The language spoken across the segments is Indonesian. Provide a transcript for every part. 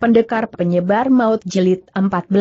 Pendekar Penyebar Maut Jelit 14.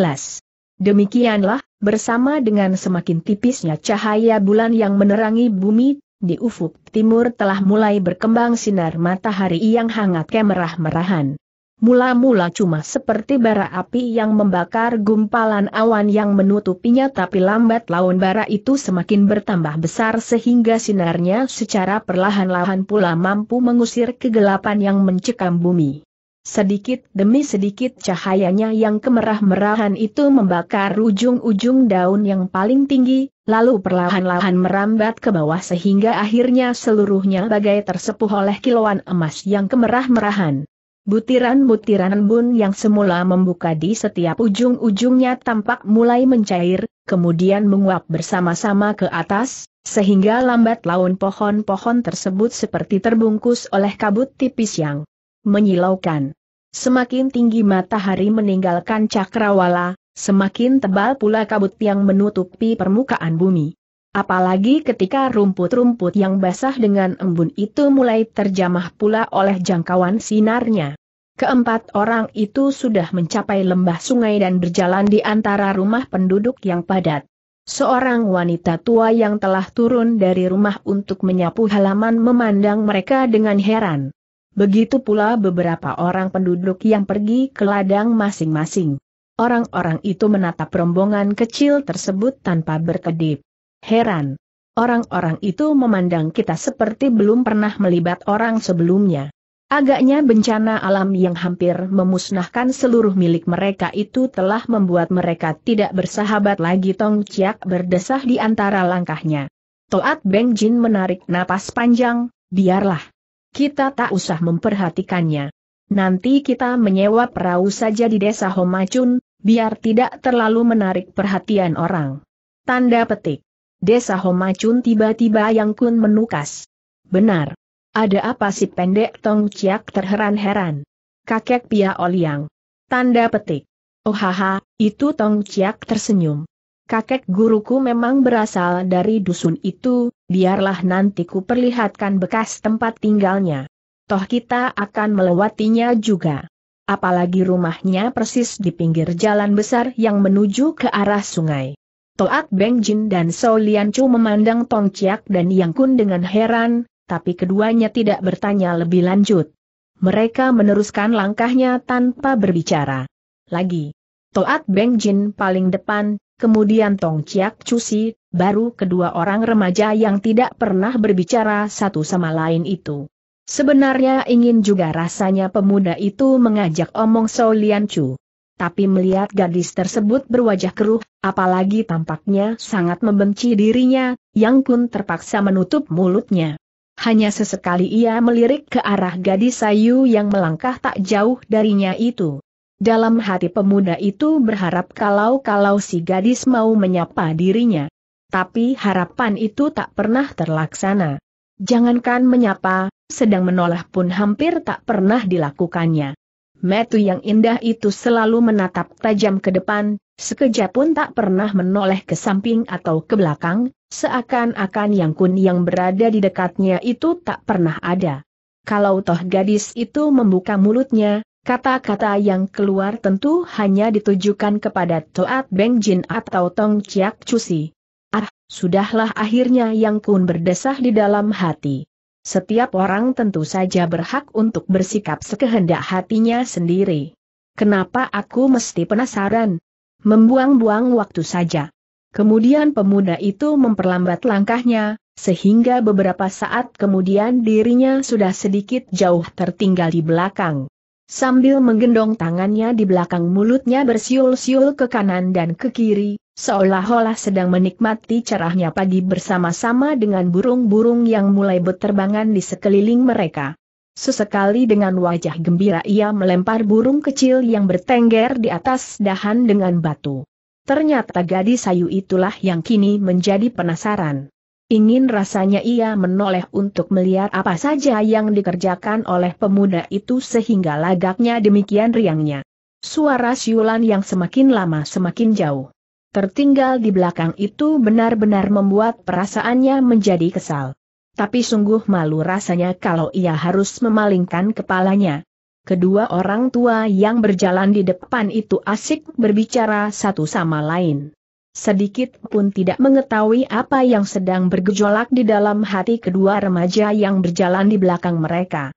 Demikianlah, bersama dengan semakin tipisnya cahaya bulan yang menerangi bumi, di ufuk timur telah mulai berkembang sinar matahari yang hangat kemerah-merahan. Mula-mula cuma seperti bara api yang membakar gumpalan awan yang menutupinya tapi lambat laun bara itu semakin bertambah besar sehingga sinarnya secara perlahan-lahan pula mampu mengusir kegelapan yang mencekam bumi. Sedikit demi sedikit cahayanya yang kemerah-merahan itu membakar ujung-ujung daun yang paling tinggi, lalu perlahan-lahan merambat ke bawah sehingga akhirnya seluruhnya bagai tersepuh oleh kilauan emas yang kemerah-merahan. Butiran-butiran embun yang semula membuka di setiap ujung-ujungnya tampak mulai mencair, kemudian menguap bersama-sama ke atas, sehingga lambat laun pohon-pohon tersebut seperti terbungkus oleh kabut tipis yang menyilaukan. Semakin tinggi matahari meninggalkan cakrawala, semakin tebal pula kabut yang menutupi permukaan bumi. Apalagi ketika rumput-rumput yang basah dengan embun itu mulai terjamah pula oleh jangkauan sinarnya. Keempat orang itu sudah mencapai lembah sungai dan berjalan di antara rumah penduduk yang padat. Seorang wanita tua yang telah turun dari rumah untuk menyapu halaman memandang mereka dengan heran. Begitu pula beberapa orang penduduk yang pergi ke ladang masing-masing. Orang-orang itu menatap rombongan kecil tersebut tanpa berkedip. Heran. Orang-orang itu memandang kita seperti belum pernah melibat orang sebelumnya. Agaknya bencana alam yang hampir memusnahkan seluruh milik mereka itu telah membuat mereka tidak bersahabat lagi Tong Chiak berdesah di antara langkahnya. Toat Beng Jin menarik napas panjang, biarlah kita tak usah memperhatikannya. Nanti kita menyewa perahu saja di desa Homacun, biar tidak terlalu menarik perhatian orang. Tanda petik. Desa Homacun tiba-tiba yang kun menukas. Benar. Ada apa si pendek Tong Ciak terheran-heran? Kakek Pia Oliang. Tanda petik. Ohaha, oh, itu Tong Ciak tersenyum kakek guruku memang berasal dari dusun itu, biarlah nanti ku perlihatkan bekas tempat tinggalnya. Toh kita akan melewatinya juga. Apalagi rumahnya persis di pinggir jalan besar yang menuju ke arah sungai. Toat Beng Jin dan So Lian Chu memandang Tong Chiak dan Yang Kun dengan heran, tapi keduanya tidak bertanya lebih lanjut. Mereka meneruskan langkahnya tanpa berbicara. Lagi, Toat Beng Jin paling depan, kemudian Tong Chiak Cusi, baru kedua orang remaja yang tidak pernah berbicara satu sama lain itu. Sebenarnya ingin juga rasanya pemuda itu mengajak omong So Lian Chu. Tapi melihat gadis tersebut berwajah keruh, apalagi tampaknya sangat membenci dirinya, Yang Kun terpaksa menutup mulutnya. Hanya sesekali ia melirik ke arah gadis sayu yang melangkah tak jauh darinya itu. Dalam hati pemuda itu berharap kalau-kalau si gadis mau menyapa dirinya. Tapi harapan itu tak pernah terlaksana. Jangankan menyapa, sedang menoleh pun hampir tak pernah dilakukannya. Metu yang indah itu selalu menatap tajam ke depan, sekejap pun tak pernah menoleh ke samping atau ke belakang, seakan-akan yang kun yang berada di dekatnya itu tak pernah ada. Kalau toh gadis itu membuka mulutnya, Kata-kata yang keluar tentu hanya ditujukan kepada Toat Beng Jin atau Tong Chiak Cusi. Ah, sudahlah akhirnya yang kun berdesah di dalam hati. Setiap orang tentu saja berhak untuk bersikap sekehendak hatinya sendiri. Kenapa aku mesti penasaran? Membuang-buang waktu saja. Kemudian pemuda itu memperlambat langkahnya, sehingga beberapa saat kemudian dirinya sudah sedikit jauh tertinggal di belakang. Sambil menggendong tangannya di belakang mulutnya bersiul-siul ke kanan dan ke kiri, seolah-olah sedang menikmati cerahnya pagi bersama-sama dengan burung-burung yang mulai berterbangan di sekeliling mereka. Sesekali dengan wajah gembira ia melempar burung kecil yang bertengger di atas dahan dengan batu. Ternyata gadis sayu itulah yang kini menjadi penasaran. Ingin rasanya ia menoleh untuk melihat apa saja yang dikerjakan oleh pemuda itu sehingga lagaknya demikian riangnya. Suara siulan yang semakin lama semakin jauh. Tertinggal di belakang itu benar-benar membuat perasaannya menjadi kesal. Tapi sungguh malu rasanya kalau ia harus memalingkan kepalanya. Kedua orang tua yang berjalan di depan itu asik berbicara satu sama lain sedikit pun tidak mengetahui apa yang sedang bergejolak di dalam hati kedua remaja yang berjalan di belakang mereka.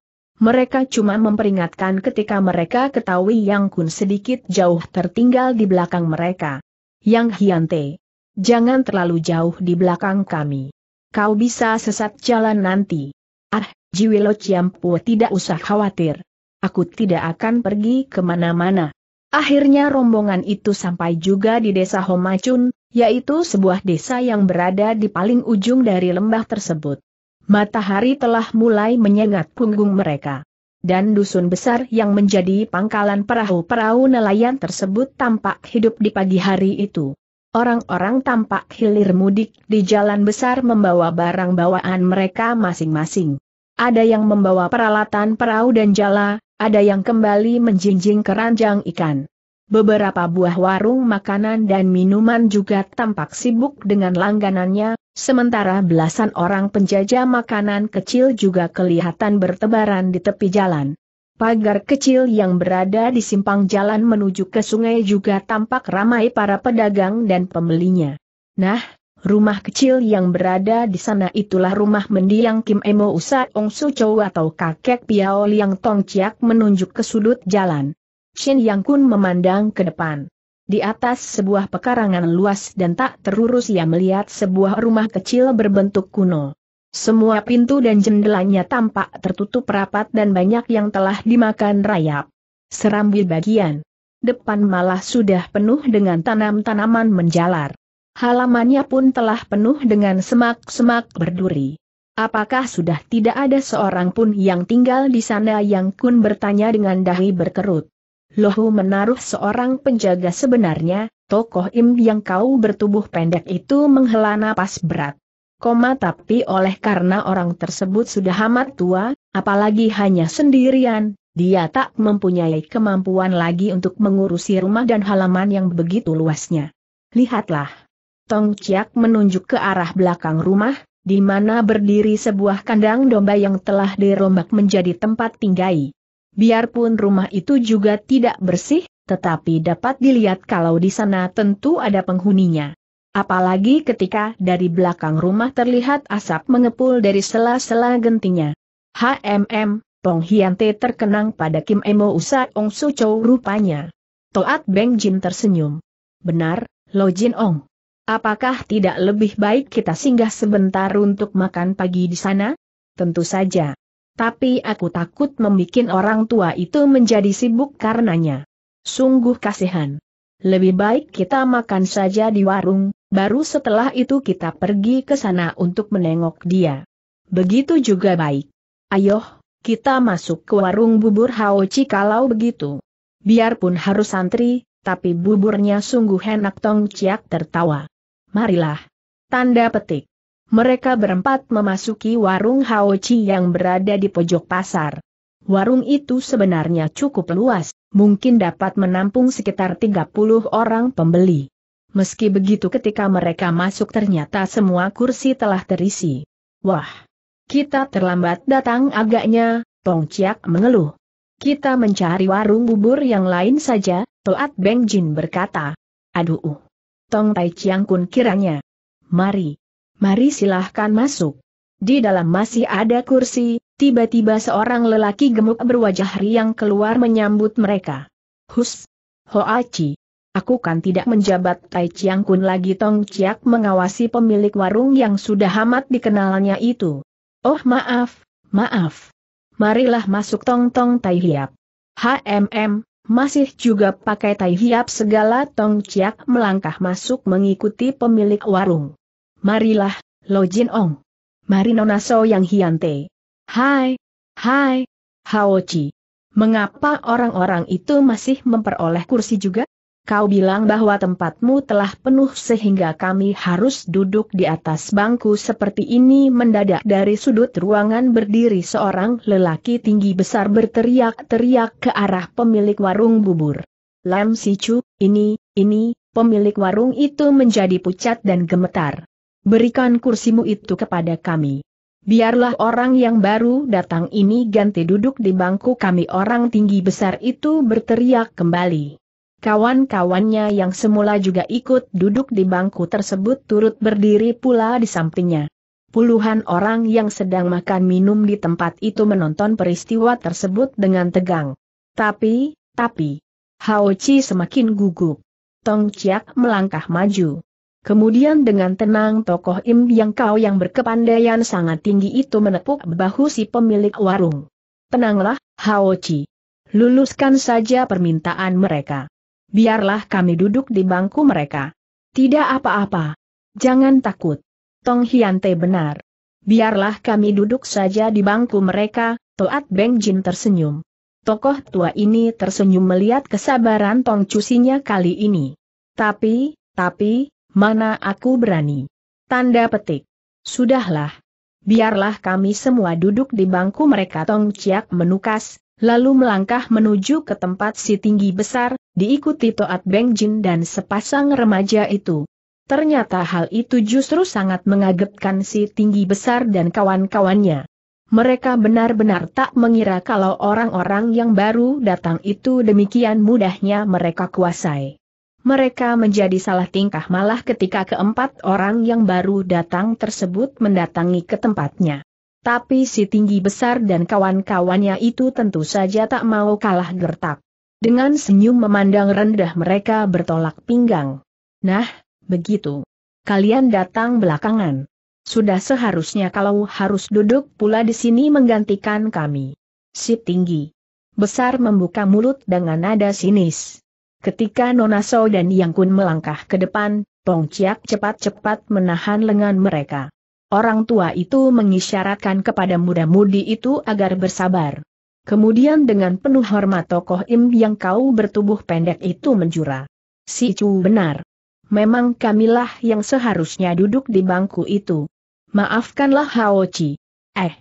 Mereka cuma memperingatkan ketika mereka ketahui Yang Kun sedikit jauh tertinggal di belakang mereka. Yang Hyante, jangan terlalu jauh di belakang kami. Kau bisa sesat jalan nanti. Ah, Jiwilo Ciampu tidak usah khawatir. Aku tidak akan pergi kemana-mana. Akhirnya rombongan itu sampai juga di desa Homacun, yaitu sebuah desa yang berada di paling ujung dari lembah tersebut. Matahari telah mulai menyengat punggung mereka. Dan dusun besar yang menjadi pangkalan perahu-perahu nelayan tersebut tampak hidup di pagi hari itu. Orang-orang tampak hilir mudik di jalan besar membawa barang bawaan mereka masing-masing. Ada yang membawa peralatan perahu dan jala, ada yang kembali menjinjing keranjang ikan. Beberapa buah warung makanan dan minuman juga tampak sibuk dengan langganannya, sementara belasan orang penjajah makanan kecil juga kelihatan bertebaran di tepi jalan. Pagar kecil yang berada di simpang jalan menuju ke sungai juga tampak ramai para pedagang dan pembelinya. Nah, Rumah kecil yang berada di sana itulah rumah mendiang Kim Emo Usa Ong Su Chou atau kakek Piao Liang Tong Chiak menunjuk ke sudut jalan. Shin Yang Kun memandang ke depan. Di atas sebuah pekarangan luas dan tak terurus ia melihat sebuah rumah kecil berbentuk kuno. Semua pintu dan jendelanya tampak tertutup rapat dan banyak yang telah dimakan rayap. Serambi bagian depan malah sudah penuh dengan tanam-tanaman menjalar. Halamannya pun telah penuh dengan semak-semak berduri. Apakah sudah tidak ada seorang pun yang tinggal di sana yang kun bertanya dengan dahi berkerut? Lohu menaruh seorang penjaga sebenarnya, tokoh im yang kau bertubuh pendek itu menghela napas berat. Koma tapi oleh karena orang tersebut sudah amat tua, apalagi hanya sendirian, dia tak mempunyai kemampuan lagi untuk mengurusi rumah dan halaman yang begitu luasnya. Lihatlah. Tong Chiak menunjuk ke arah belakang rumah, di mana berdiri sebuah kandang domba yang telah dirombak menjadi tempat tinggai. Biarpun rumah itu juga tidak bersih, tetapi dapat dilihat kalau di sana tentu ada penghuninya. Apalagi ketika dari belakang rumah terlihat asap mengepul dari sela-sela gentingnya. HMM, Tong Hiante terkenang pada Kim Emo Usa Ong Su Chou rupanya. Toat Beng Jin tersenyum. Benar, Lo Jin Ong. Apakah tidak lebih baik kita singgah sebentar untuk makan pagi di sana? Tentu saja. Tapi aku takut membuat orang tua itu menjadi sibuk karenanya. Sungguh kasihan. Lebih baik kita makan saja di warung, baru setelah itu kita pergi ke sana untuk menengok dia. Begitu juga baik. Ayo, kita masuk ke warung bubur Haochi kalau begitu. Biarpun harus santri, tapi buburnya sungguh enak Tong Ciak tertawa marilah. Tanda petik. Mereka berempat memasuki warung Haochi yang berada di pojok pasar. Warung itu sebenarnya cukup luas, mungkin dapat menampung sekitar 30 orang pembeli. Meski begitu ketika mereka masuk ternyata semua kursi telah terisi. Wah! Kita terlambat datang agaknya, Tong Chiak mengeluh. Kita mencari warung bubur yang lain saja, Toat Beng Jin berkata. Aduh! Tong Tai Chiang Kun kiranya. Mari. Mari silahkan masuk. Di dalam masih ada kursi, tiba-tiba seorang lelaki gemuk berwajah riang keluar menyambut mereka. Hus. Ho Aci, Aku kan tidak menjabat Tai Chiang Kun lagi Tong Chiak mengawasi pemilik warung yang sudah amat dikenalnya itu. Oh maaf, maaf. Marilah masuk Tong Tong Tai Hiap. HMM, masih juga pakai tai hiap segala Tong Ciak melangkah masuk mengikuti pemilik warung. Marilah, Lo Jin Ong. Mari Nona So Yang Hiante. Hai, hai, Hao Chi. Mengapa orang-orang itu masih memperoleh kursi juga? Kau bilang bahwa tempatmu telah penuh sehingga kami harus duduk di atas bangku seperti ini mendadak dari sudut ruangan berdiri seorang lelaki tinggi besar berteriak-teriak ke arah pemilik warung bubur. Lam Sicu, ini, ini, pemilik warung itu menjadi pucat dan gemetar. Berikan kursimu itu kepada kami. Biarlah orang yang baru datang ini ganti duduk di bangku kami orang tinggi besar itu berteriak kembali. Kawan-kawannya yang semula juga ikut duduk di bangku tersebut turut berdiri pula di sampingnya. Puluhan orang yang sedang makan minum di tempat itu menonton peristiwa tersebut dengan tegang. Tapi, tapi, Hao Chi semakin gugup. Tong Chiak melangkah maju. Kemudian dengan tenang tokoh Im yang kau yang berkepandaian sangat tinggi itu menepuk bahu si pemilik warung. Tenanglah, Hao Chi. Luluskan saja permintaan mereka biarlah kami duduk di bangku mereka. Tidak apa-apa. Jangan takut. Tong Hiante benar. Biarlah kami duduk saja di bangku mereka, Toat Beng Jin tersenyum. Tokoh tua ini tersenyum melihat kesabaran Tong Cusinya kali ini. Tapi, tapi, mana aku berani? Tanda petik. Sudahlah. Biarlah kami semua duduk di bangku mereka Tong Ciak menukas, lalu melangkah menuju ke tempat si tinggi besar, diikuti Toat Beng Jin dan sepasang remaja itu. Ternyata hal itu justru sangat mengagetkan si tinggi besar dan kawan-kawannya. Mereka benar-benar tak mengira kalau orang-orang yang baru datang itu demikian mudahnya mereka kuasai. Mereka menjadi salah tingkah malah ketika keempat orang yang baru datang tersebut mendatangi ke tempatnya. Tapi si tinggi besar dan kawan-kawannya itu tentu saja tak mau kalah gertak. Dengan senyum memandang rendah mereka bertolak pinggang. Nah, begitu. Kalian datang belakangan. Sudah seharusnya kalau harus duduk pula di sini menggantikan kami. Si tinggi. Besar membuka mulut dengan nada sinis. Ketika Nona So dan Yang Kun melangkah ke depan, Pong Ciak cepat-cepat menahan lengan mereka. Orang tua itu mengisyaratkan kepada muda-mudi itu agar bersabar. Kemudian dengan penuh hormat tokoh Im yang kau bertubuh pendek itu menjura. Si Chu benar. Memang kamilah yang seharusnya duduk di bangku itu. Maafkanlah Hao Chi. Eh,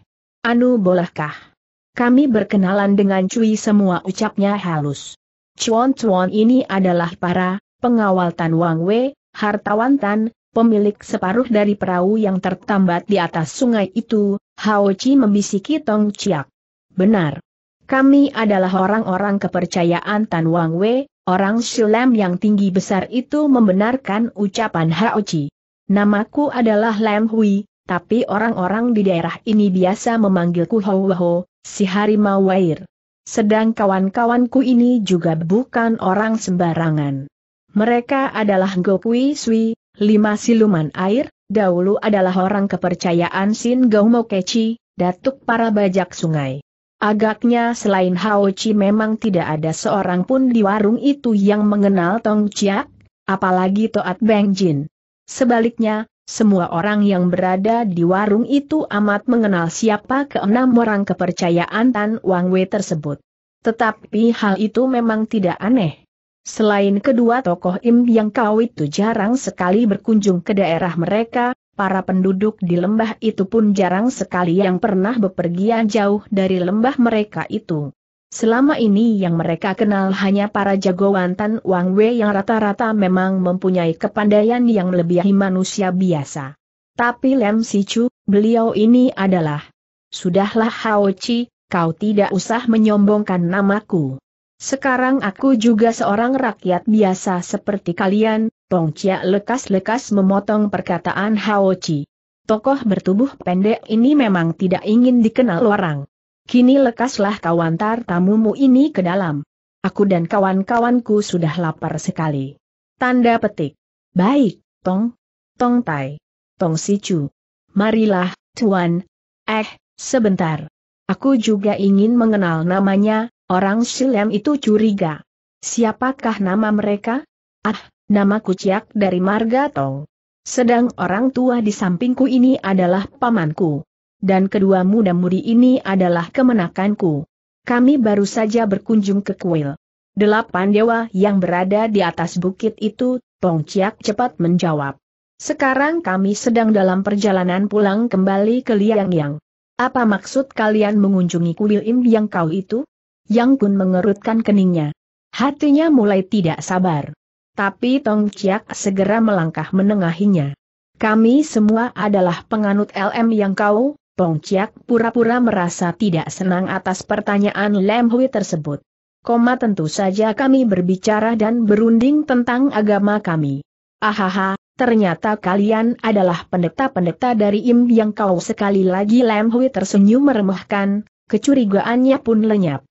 Anu bolehkah? Kami berkenalan dengan Cui semua ucapnya halus. Cuan-cuan ini adalah para pengawal Tan Wang Wei, hartawan Tan, pemilik separuh dari perahu yang tertambat di atas sungai itu, Hao Chi membisiki Tong Chiak. Benar. Kami adalah orang-orang kepercayaan Tan Wang Wei, orang Shulam yang tinggi besar itu membenarkan ucapan Hao Chi. Namaku adalah Lam Hui, tapi orang-orang di daerah ini biasa memanggilku Hou Ho, si harimau wair. Sedang kawan-kawanku ini juga bukan orang sembarangan. Mereka adalah Gopui Sui, lima siluman air, dahulu adalah orang kepercayaan Sin Gaumo Kechi, datuk para bajak sungai. Agaknya selain Hao Chi memang tidak ada seorang pun di warung itu yang mengenal Tong Chiak, apalagi Toat Beng Jin. Sebaliknya, semua orang yang berada di warung itu amat mengenal siapa keenam orang kepercayaan Tan Wang Wei tersebut. Tetapi hal itu memang tidak aneh. Selain kedua tokoh Im yang kau itu jarang sekali berkunjung ke daerah mereka, para penduduk di lembah itu pun jarang sekali yang pernah bepergian jauh dari lembah mereka itu. Selama ini yang mereka kenal hanya para jagoan Tan Wang Wei yang rata-rata memang mempunyai kepandaian yang lebih manusia biasa. Tapi Lem Sichu, beliau ini adalah. Sudahlah Hao Chi, kau tidak usah menyombongkan namaku. Sekarang aku juga seorang rakyat biasa seperti kalian, Tong Chia lekas-lekas memotong perkataan Hao Chi. Tokoh bertubuh pendek ini memang tidak ingin dikenal orang. Kini lekaslah kau antar tamumu ini ke dalam. Aku dan kawan-kawanku sudah lapar sekali. Tanda petik. Baik, Tong. Tong Tai. Tong Sichu. Marilah, Tuan. Eh, sebentar. Aku juga ingin mengenal namanya, Orang Silem itu curiga. Siapakah nama mereka? Ah, nama kuciak dari Marga Tong. Sedang orang tua di sampingku ini adalah pamanku. Dan kedua muda-mudi ini adalah kemenakanku. Kami baru saja berkunjung ke kuil. Delapan dewa yang berada di atas bukit itu, Tong Ciak cepat menjawab. Sekarang kami sedang dalam perjalanan pulang kembali ke Liang Yang. Apa maksud kalian mengunjungi kuil Im yang kau itu? Yang Kun mengerutkan keningnya. Hatinya mulai tidak sabar. Tapi Tong Chiak segera melangkah menengahinya. Kami semua adalah penganut LM yang kau, Tong Chiak pura-pura merasa tidak senang atas pertanyaan Lem Hui tersebut. Koma tentu saja kami berbicara dan berunding tentang agama kami. Ahaha, ternyata kalian adalah pendeta-pendeta dari Im yang kau sekali lagi Lem Hui tersenyum meremehkan, kecurigaannya pun lenyap.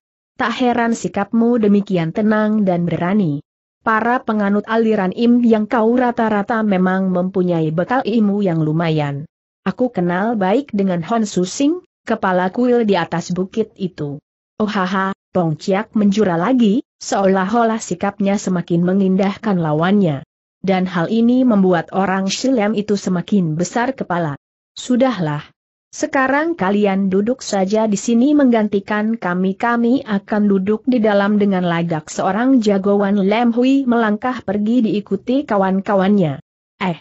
Tak heran sikapmu demikian tenang dan berani. Para penganut aliran im yang kau rata-rata memang mempunyai bekal ilmu yang lumayan. Aku kenal baik dengan Hon Su Sing, kepala kuil di atas bukit itu. Oh haha, Tong Ciak menjura lagi, seolah-olah sikapnya semakin mengindahkan lawannya. Dan hal ini membuat orang Shilem itu semakin besar kepala. Sudahlah, sekarang kalian duduk saja di sini menggantikan kami. Kami akan duduk di dalam dengan lagak seorang jagoan Lem Hui melangkah pergi diikuti kawan-kawannya. Eh,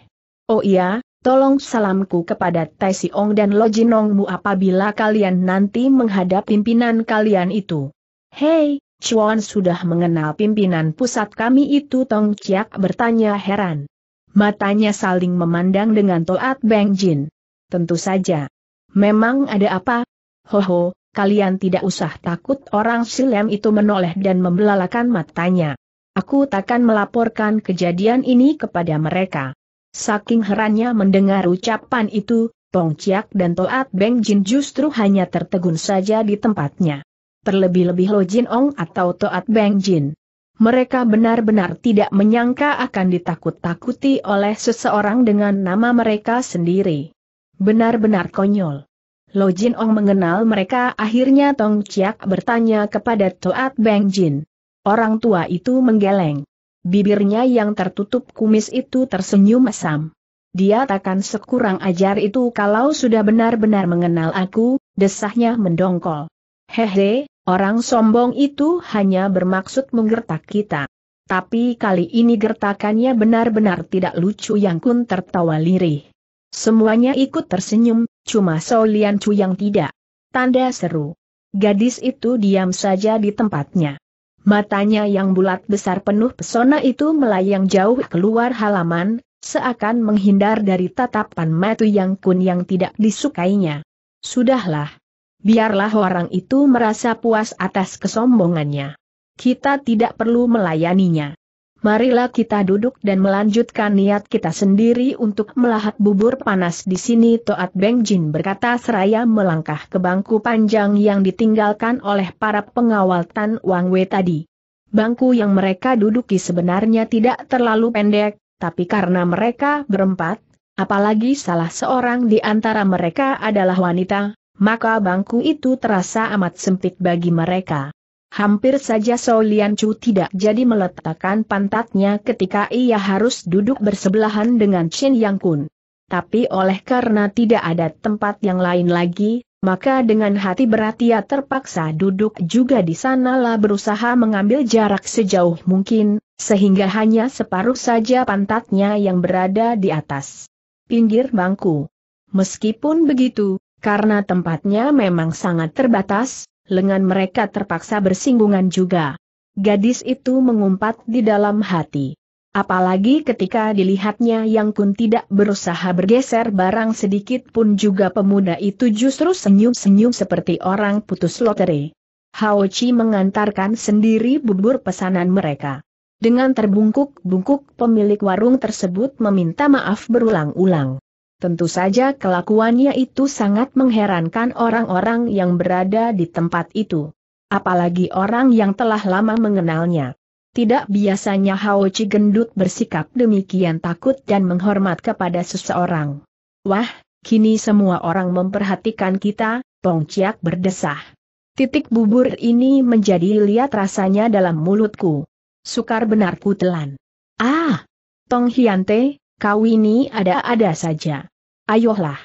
oh iya, tolong salamku kepada Tai Siong dan Lo Jinongmu apabila kalian nanti menghadap pimpinan kalian itu. Hei, Chuan sudah mengenal pimpinan pusat kami itu Tong Chiak bertanya heran. Matanya saling memandang dengan Toat Beng Jin. Tentu saja. Memang ada apa? Hoho, kalian tidak usah takut orang silem itu menoleh dan membelalakan matanya. Aku takkan melaporkan kejadian ini kepada mereka. Saking herannya mendengar ucapan itu, Tong Ciak dan Toat Beng Jin justru hanya tertegun saja di tempatnya. Terlebih-lebih Lo Jin Ong atau Toat Beng Jin. Mereka benar-benar tidak menyangka akan ditakut-takuti oleh seseorang dengan nama mereka sendiri. Benar-benar konyol. Lo Jin Ong mengenal mereka akhirnya Tong Chiak bertanya kepada Toat Beng Jin. Orang tua itu menggeleng. Bibirnya yang tertutup kumis itu tersenyum mesam. Dia takkan sekurang ajar itu kalau sudah benar-benar mengenal aku, desahnya mendongkol. Hehe, orang sombong itu hanya bermaksud menggertak kita. Tapi kali ini gertakannya benar-benar tidak lucu yang kun tertawa lirih. Semuanya ikut tersenyum, cuma Solian Chu yang tidak. Tanda seru. Gadis itu diam saja di tempatnya. Matanya yang bulat besar penuh pesona itu melayang jauh keluar halaman, seakan menghindar dari tatapan matu yang kun yang tidak disukainya. Sudahlah. Biarlah orang itu merasa puas atas kesombongannya. Kita tidak perlu melayaninya marilah kita duduk dan melanjutkan niat kita sendiri untuk melahap bubur panas di sini Toat Beng Jin berkata seraya melangkah ke bangku panjang yang ditinggalkan oleh para pengawal Tan Wang Wei tadi. Bangku yang mereka duduki sebenarnya tidak terlalu pendek, tapi karena mereka berempat, apalagi salah seorang di antara mereka adalah wanita, maka bangku itu terasa amat sempit bagi mereka. Hampir saja Solian Chu tidak jadi meletakkan pantatnya ketika ia harus duduk bersebelahan dengan Chen Yang Kun. Tapi oleh karena tidak ada tempat yang lain lagi, maka dengan hati berat ia terpaksa duduk juga di sanalah berusaha mengambil jarak sejauh mungkin, sehingga hanya separuh saja pantatnya yang berada di atas pinggir bangku. Meskipun begitu, karena tempatnya memang sangat terbatas, lengan mereka terpaksa bersinggungan juga. Gadis itu mengumpat di dalam hati. Apalagi ketika dilihatnya Yang Kun tidak berusaha bergeser barang sedikit pun juga pemuda itu justru senyum-senyum seperti orang putus loteri. Hao Chi mengantarkan sendiri bubur pesanan mereka. Dengan terbungkuk-bungkuk pemilik warung tersebut meminta maaf berulang-ulang. Tentu saja kelakuannya itu sangat mengherankan orang-orang yang berada di tempat itu. Apalagi orang yang telah lama mengenalnya. Tidak biasanya Hao Chi gendut bersikap demikian takut dan menghormat kepada seseorang. Wah, kini semua orang memperhatikan kita, Tong Chiak berdesah. Titik bubur ini menjadi lihat rasanya dalam mulutku. Sukar benarku telan. Ah! Tong Hyante, Kau ini ada-ada saja. Ayolah.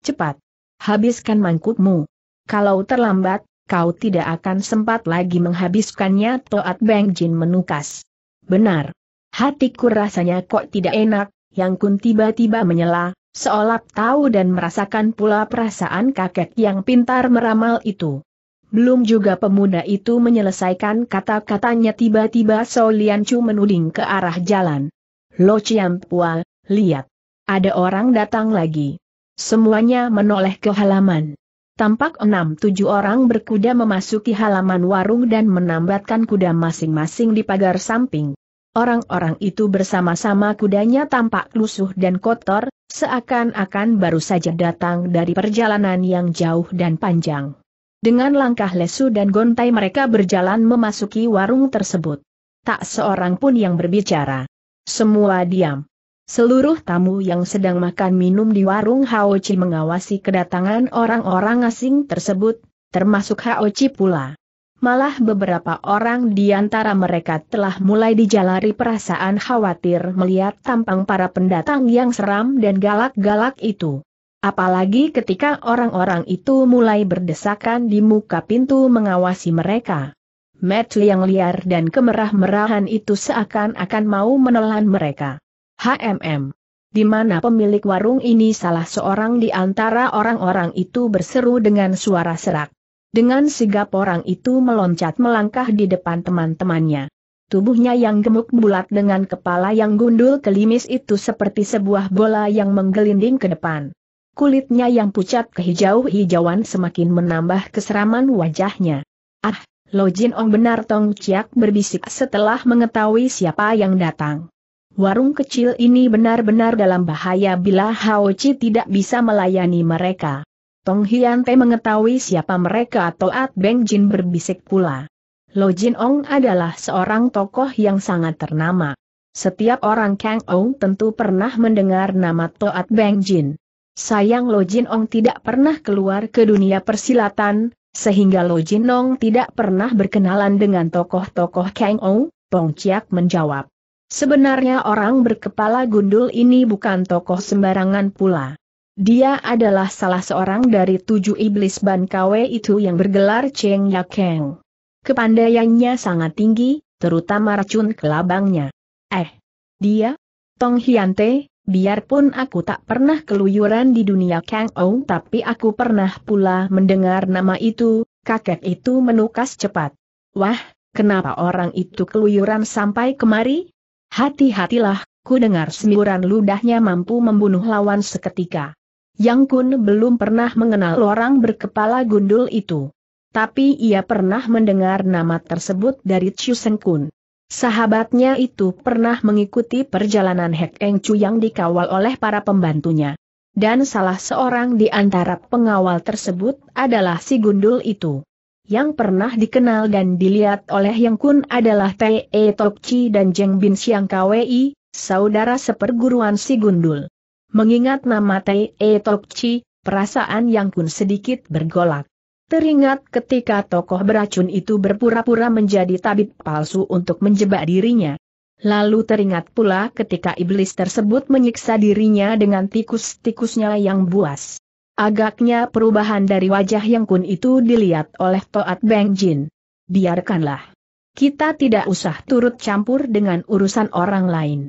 Cepat. Habiskan mangkukmu. Kalau terlambat, kau tidak akan sempat lagi menghabiskannya Toat Beng Jin menukas. Benar. Hatiku rasanya kok tidak enak, Yang Kun tiba-tiba menyela, seolah tahu dan merasakan pula perasaan kakek yang pintar meramal itu. Belum juga pemuda itu menyelesaikan kata-katanya tiba-tiba Lian Chu menuding ke arah jalan. Lo Chiam Pua, lihat. Ada orang datang lagi. Semuanya menoleh ke halaman. Tampak enam tujuh orang berkuda memasuki halaman warung dan menambatkan kuda masing-masing di pagar samping. Orang-orang itu bersama-sama kudanya tampak lusuh dan kotor, seakan-akan baru saja datang dari perjalanan yang jauh dan panjang. Dengan langkah lesu dan gontai mereka berjalan memasuki warung tersebut. Tak seorang pun yang berbicara. Semua diam. Seluruh tamu yang sedang makan minum di warung Haochi mengawasi kedatangan orang-orang asing tersebut, termasuk Haochi pula. Malah beberapa orang di antara mereka telah mulai dijalari perasaan khawatir melihat tampang para pendatang yang seram dan galak-galak itu. Apalagi ketika orang-orang itu mulai berdesakan di muka pintu mengawasi mereka. Matt yang liar dan kemerah-merahan itu seakan-akan mau menelan mereka. HMM. Di mana pemilik warung ini salah seorang di antara orang-orang itu berseru dengan suara serak. Dengan sigap orang itu meloncat melangkah di depan teman-temannya. Tubuhnya yang gemuk bulat dengan kepala yang gundul kelimis itu seperti sebuah bola yang menggelinding ke depan. Kulitnya yang pucat kehijau-hijauan semakin menambah keseraman wajahnya. Ah, Lo Jin Ong benar Tong Ciak berbisik setelah mengetahui siapa yang datang. Warung kecil ini benar-benar dalam bahaya bila Hao Chi tidak bisa melayani mereka. Tong Hian Te mengetahui siapa mereka Toat Beng Jin berbisik pula. Lo Jin Ong adalah seorang tokoh yang sangat ternama. Setiap orang Kang Ong tentu pernah mendengar nama Toat Beng Jin. Sayang Lo Jin Ong tidak pernah keluar ke dunia persilatan, sehingga Lo Jin Ong tidak pernah berkenalan dengan tokoh-tokoh Kang Ong, Tong Chiak menjawab. Sebenarnya orang berkepala gundul ini bukan tokoh sembarangan pula. Dia adalah salah seorang dari tujuh iblis Ban Kwe itu yang bergelar Cheng Yakeng. Kepandaiannya sangat tinggi, terutama racun kelabangnya. Eh, dia? Tong Hiante, biarpun aku tak pernah keluyuran di dunia Kang Ou tapi aku pernah pula mendengar nama itu, kakek itu menukas cepat. Wah, kenapa orang itu keluyuran sampai kemari? Hati-hatilah, ku dengar semburan ludahnya mampu membunuh lawan seketika. Yang Kun belum pernah mengenal orang berkepala gundul itu. Tapi ia pernah mendengar nama tersebut dari Chu Seng Kun. Sahabatnya itu pernah mengikuti perjalanan Hek Eng Chu yang dikawal oleh para pembantunya. Dan salah seorang di antara pengawal tersebut adalah si gundul itu. Yang pernah dikenal dan dilihat oleh Yang Kun adalah Te e Tokci dan Jeng Bin Siang Kwei, saudara seperguruan si Gundul. Mengingat nama Te e Tokci, perasaan Yang Kun sedikit bergolak. Teringat ketika tokoh beracun itu berpura-pura menjadi tabib palsu untuk menjebak dirinya. Lalu teringat pula ketika iblis tersebut menyiksa dirinya dengan tikus-tikusnya yang buas. Agaknya perubahan dari wajah yang kun itu dilihat oleh Toat Beng Jin. Biarkanlah. Kita tidak usah turut campur dengan urusan orang lain.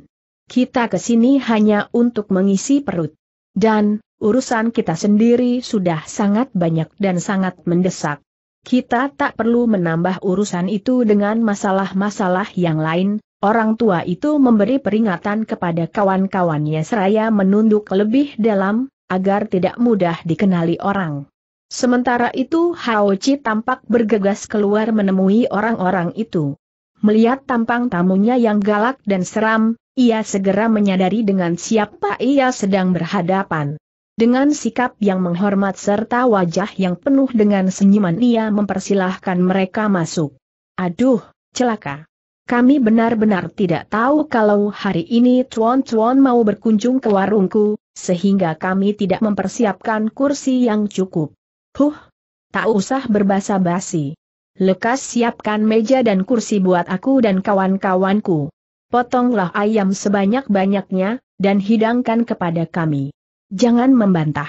Kita ke sini hanya untuk mengisi perut. Dan, urusan kita sendiri sudah sangat banyak dan sangat mendesak. Kita tak perlu menambah urusan itu dengan masalah-masalah yang lain, Orang tua itu memberi peringatan kepada kawan-kawannya seraya menunduk lebih dalam, agar tidak mudah dikenali orang. Sementara itu Hao Chi tampak bergegas keluar menemui orang-orang itu. Melihat tampang tamunya yang galak dan seram, ia segera menyadari dengan siapa ia sedang berhadapan. Dengan sikap yang menghormat serta wajah yang penuh dengan senyuman ia mempersilahkan mereka masuk. Aduh, celaka. Kami benar-benar tidak tahu kalau hari ini Tuan-Tuan mau berkunjung ke warungku, sehingga kami tidak mempersiapkan kursi yang cukup. Huh, tak usah berbasa basi. Lekas siapkan meja dan kursi buat aku dan kawan-kawanku. Potonglah ayam sebanyak-banyaknya, dan hidangkan kepada kami. Jangan membantah.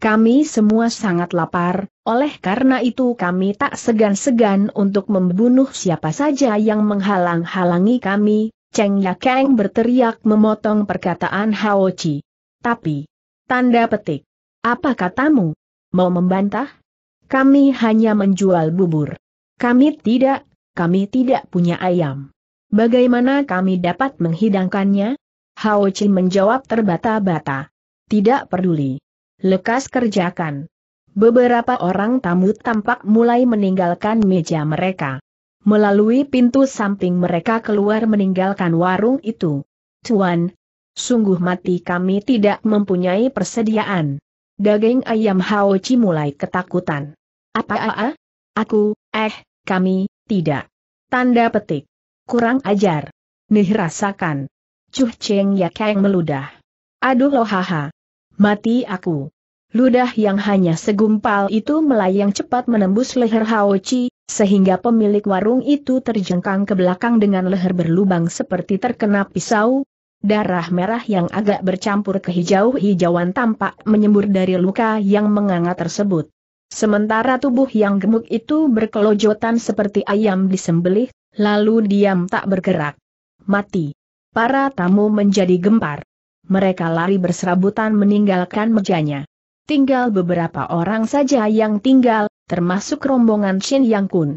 Kami semua sangat lapar, oleh karena itu kami tak segan-segan untuk membunuh siapa saja yang menghalang-halangi kami, Cheng Yakeng berteriak memotong perkataan Hao Chi. Tapi, tanda petik. Apa katamu? Mau membantah? Kami hanya menjual bubur. Kami tidak, kami tidak punya ayam. Bagaimana kami dapat menghidangkannya? Hao Chi menjawab terbata-bata. Tidak peduli. Lekas kerjakan. Beberapa orang tamu tampak mulai meninggalkan meja mereka. Melalui pintu samping mereka keluar meninggalkan warung itu. Tuan, Sungguh mati kami tidak mempunyai persediaan. Daging ayam Hao Chi mulai ketakutan. Apa apa -a? Aku, eh, kami, tidak. Tanda petik. Kurang ajar. Nih rasakan. Cuh Cheng Ya keng meludah. Aduh lohaha. Mati aku. Ludah yang hanya segumpal itu melayang cepat menembus leher Hao Chi, sehingga pemilik warung itu terjengkang ke belakang dengan leher berlubang seperti terkena pisau, Darah merah yang agak bercampur kehijau-hijauan tampak menyembur dari luka yang menganga tersebut. Sementara tubuh yang gemuk itu berkelojotan seperti ayam disembelih, lalu diam tak bergerak. Mati. Para tamu menjadi gempar. Mereka lari berserabutan meninggalkan mejanya. Tinggal beberapa orang saja yang tinggal, termasuk rombongan Shin Yang Kun.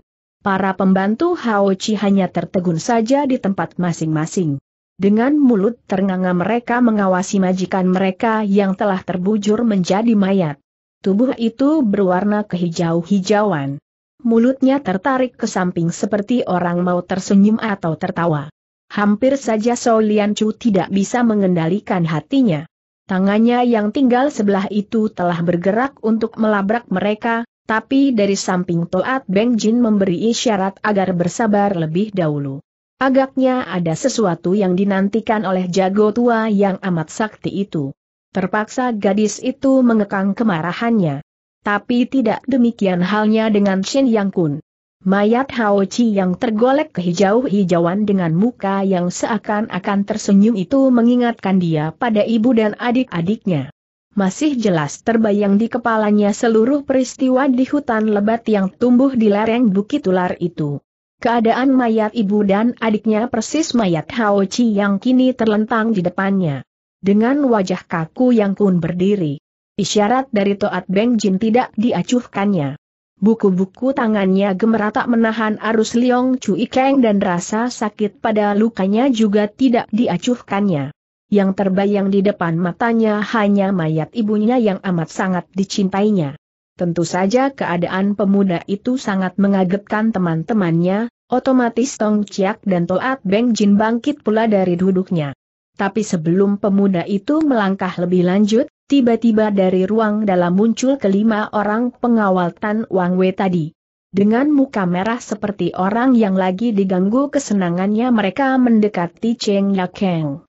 Para pembantu Hao Chi hanya tertegun saja di tempat masing-masing. Dengan mulut ternganga mereka mengawasi majikan mereka yang telah terbujur menjadi mayat. Tubuh itu berwarna kehijau-hijauan. Mulutnya tertarik ke samping seperti orang mau tersenyum atau tertawa. Hampir saja Sou Chu tidak bisa mengendalikan hatinya. Tangannya yang tinggal sebelah itu telah bergerak untuk melabrak mereka, tapi dari samping Toat Beng Jin memberi isyarat agar bersabar lebih dahulu. Agaknya ada sesuatu yang dinantikan oleh jago tua yang amat sakti itu. Terpaksa gadis itu mengekang kemarahannya. Tapi tidak demikian halnya dengan Shen Yang Kun. Mayat Hao Chi yang tergolek kehijau-hijauan dengan muka yang seakan-akan tersenyum itu mengingatkan dia pada ibu dan adik-adiknya. Masih jelas terbayang di kepalanya seluruh peristiwa di hutan lebat yang tumbuh di lereng Bukit Ular itu. Keadaan mayat ibu dan adiknya persis mayat Hao Chi yang kini terlentang di depannya. Dengan wajah kaku yang kun berdiri. Isyarat dari Toat Beng Jin tidak diacuhkannya. Buku-buku tangannya gemeratak menahan arus Liong Chu Ikeng dan rasa sakit pada lukanya juga tidak diacuhkannya. Yang terbayang di depan matanya hanya mayat ibunya yang amat sangat dicintainya. Tentu saja keadaan pemuda itu sangat mengagetkan teman-temannya, otomatis Tong Chiak dan Toat Beng Jin bangkit pula dari duduknya. Tapi sebelum pemuda itu melangkah lebih lanjut, tiba-tiba dari ruang dalam muncul kelima orang pengawal Tan Wang Wei tadi. Dengan muka merah seperti orang yang lagi diganggu kesenangannya mereka mendekati Cheng Yakeng.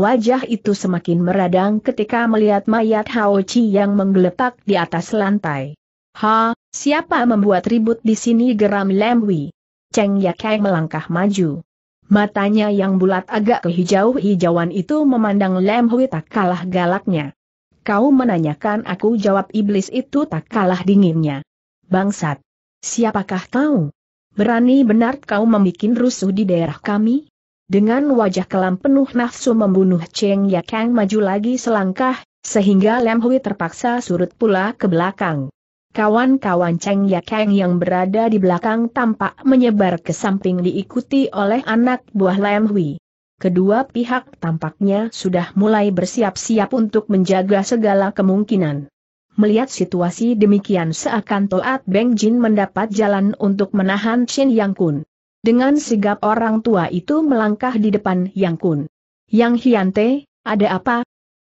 Wajah itu semakin meradang ketika melihat mayat Hao Chi yang menggeletak di atas lantai. Ha, siapa membuat ribut di sini geram Lam Wei. Cheng Yakai melangkah maju. Matanya yang bulat agak kehijau-hijauan itu memandang Lam Wei tak kalah galaknya. Kau menanyakan aku jawab iblis itu tak kalah dinginnya. Bangsat! Siapakah kau? Berani benar kau membuat rusuh di daerah kami? Dengan wajah kelam penuh nafsu membunuh Cheng Yakang maju lagi selangkah, sehingga Lem Hui terpaksa surut pula ke belakang. Kawan-kawan Cheng Yakang yang berada di belakang tampak menyebar ke samping diikuti oleh anak buah Lam Hui. Kedua pihak tampaknya sudah mulai bersiap-siap untuk menjaga segala kemungkinan. Melihat situasi demikian seakan Toat Beng Jin mendapat jalan untuk menahan Chen Yang Kun. Dengan sigap orang tua itu melangkah di depan Yang Kun. Yang Hiante, ada apa?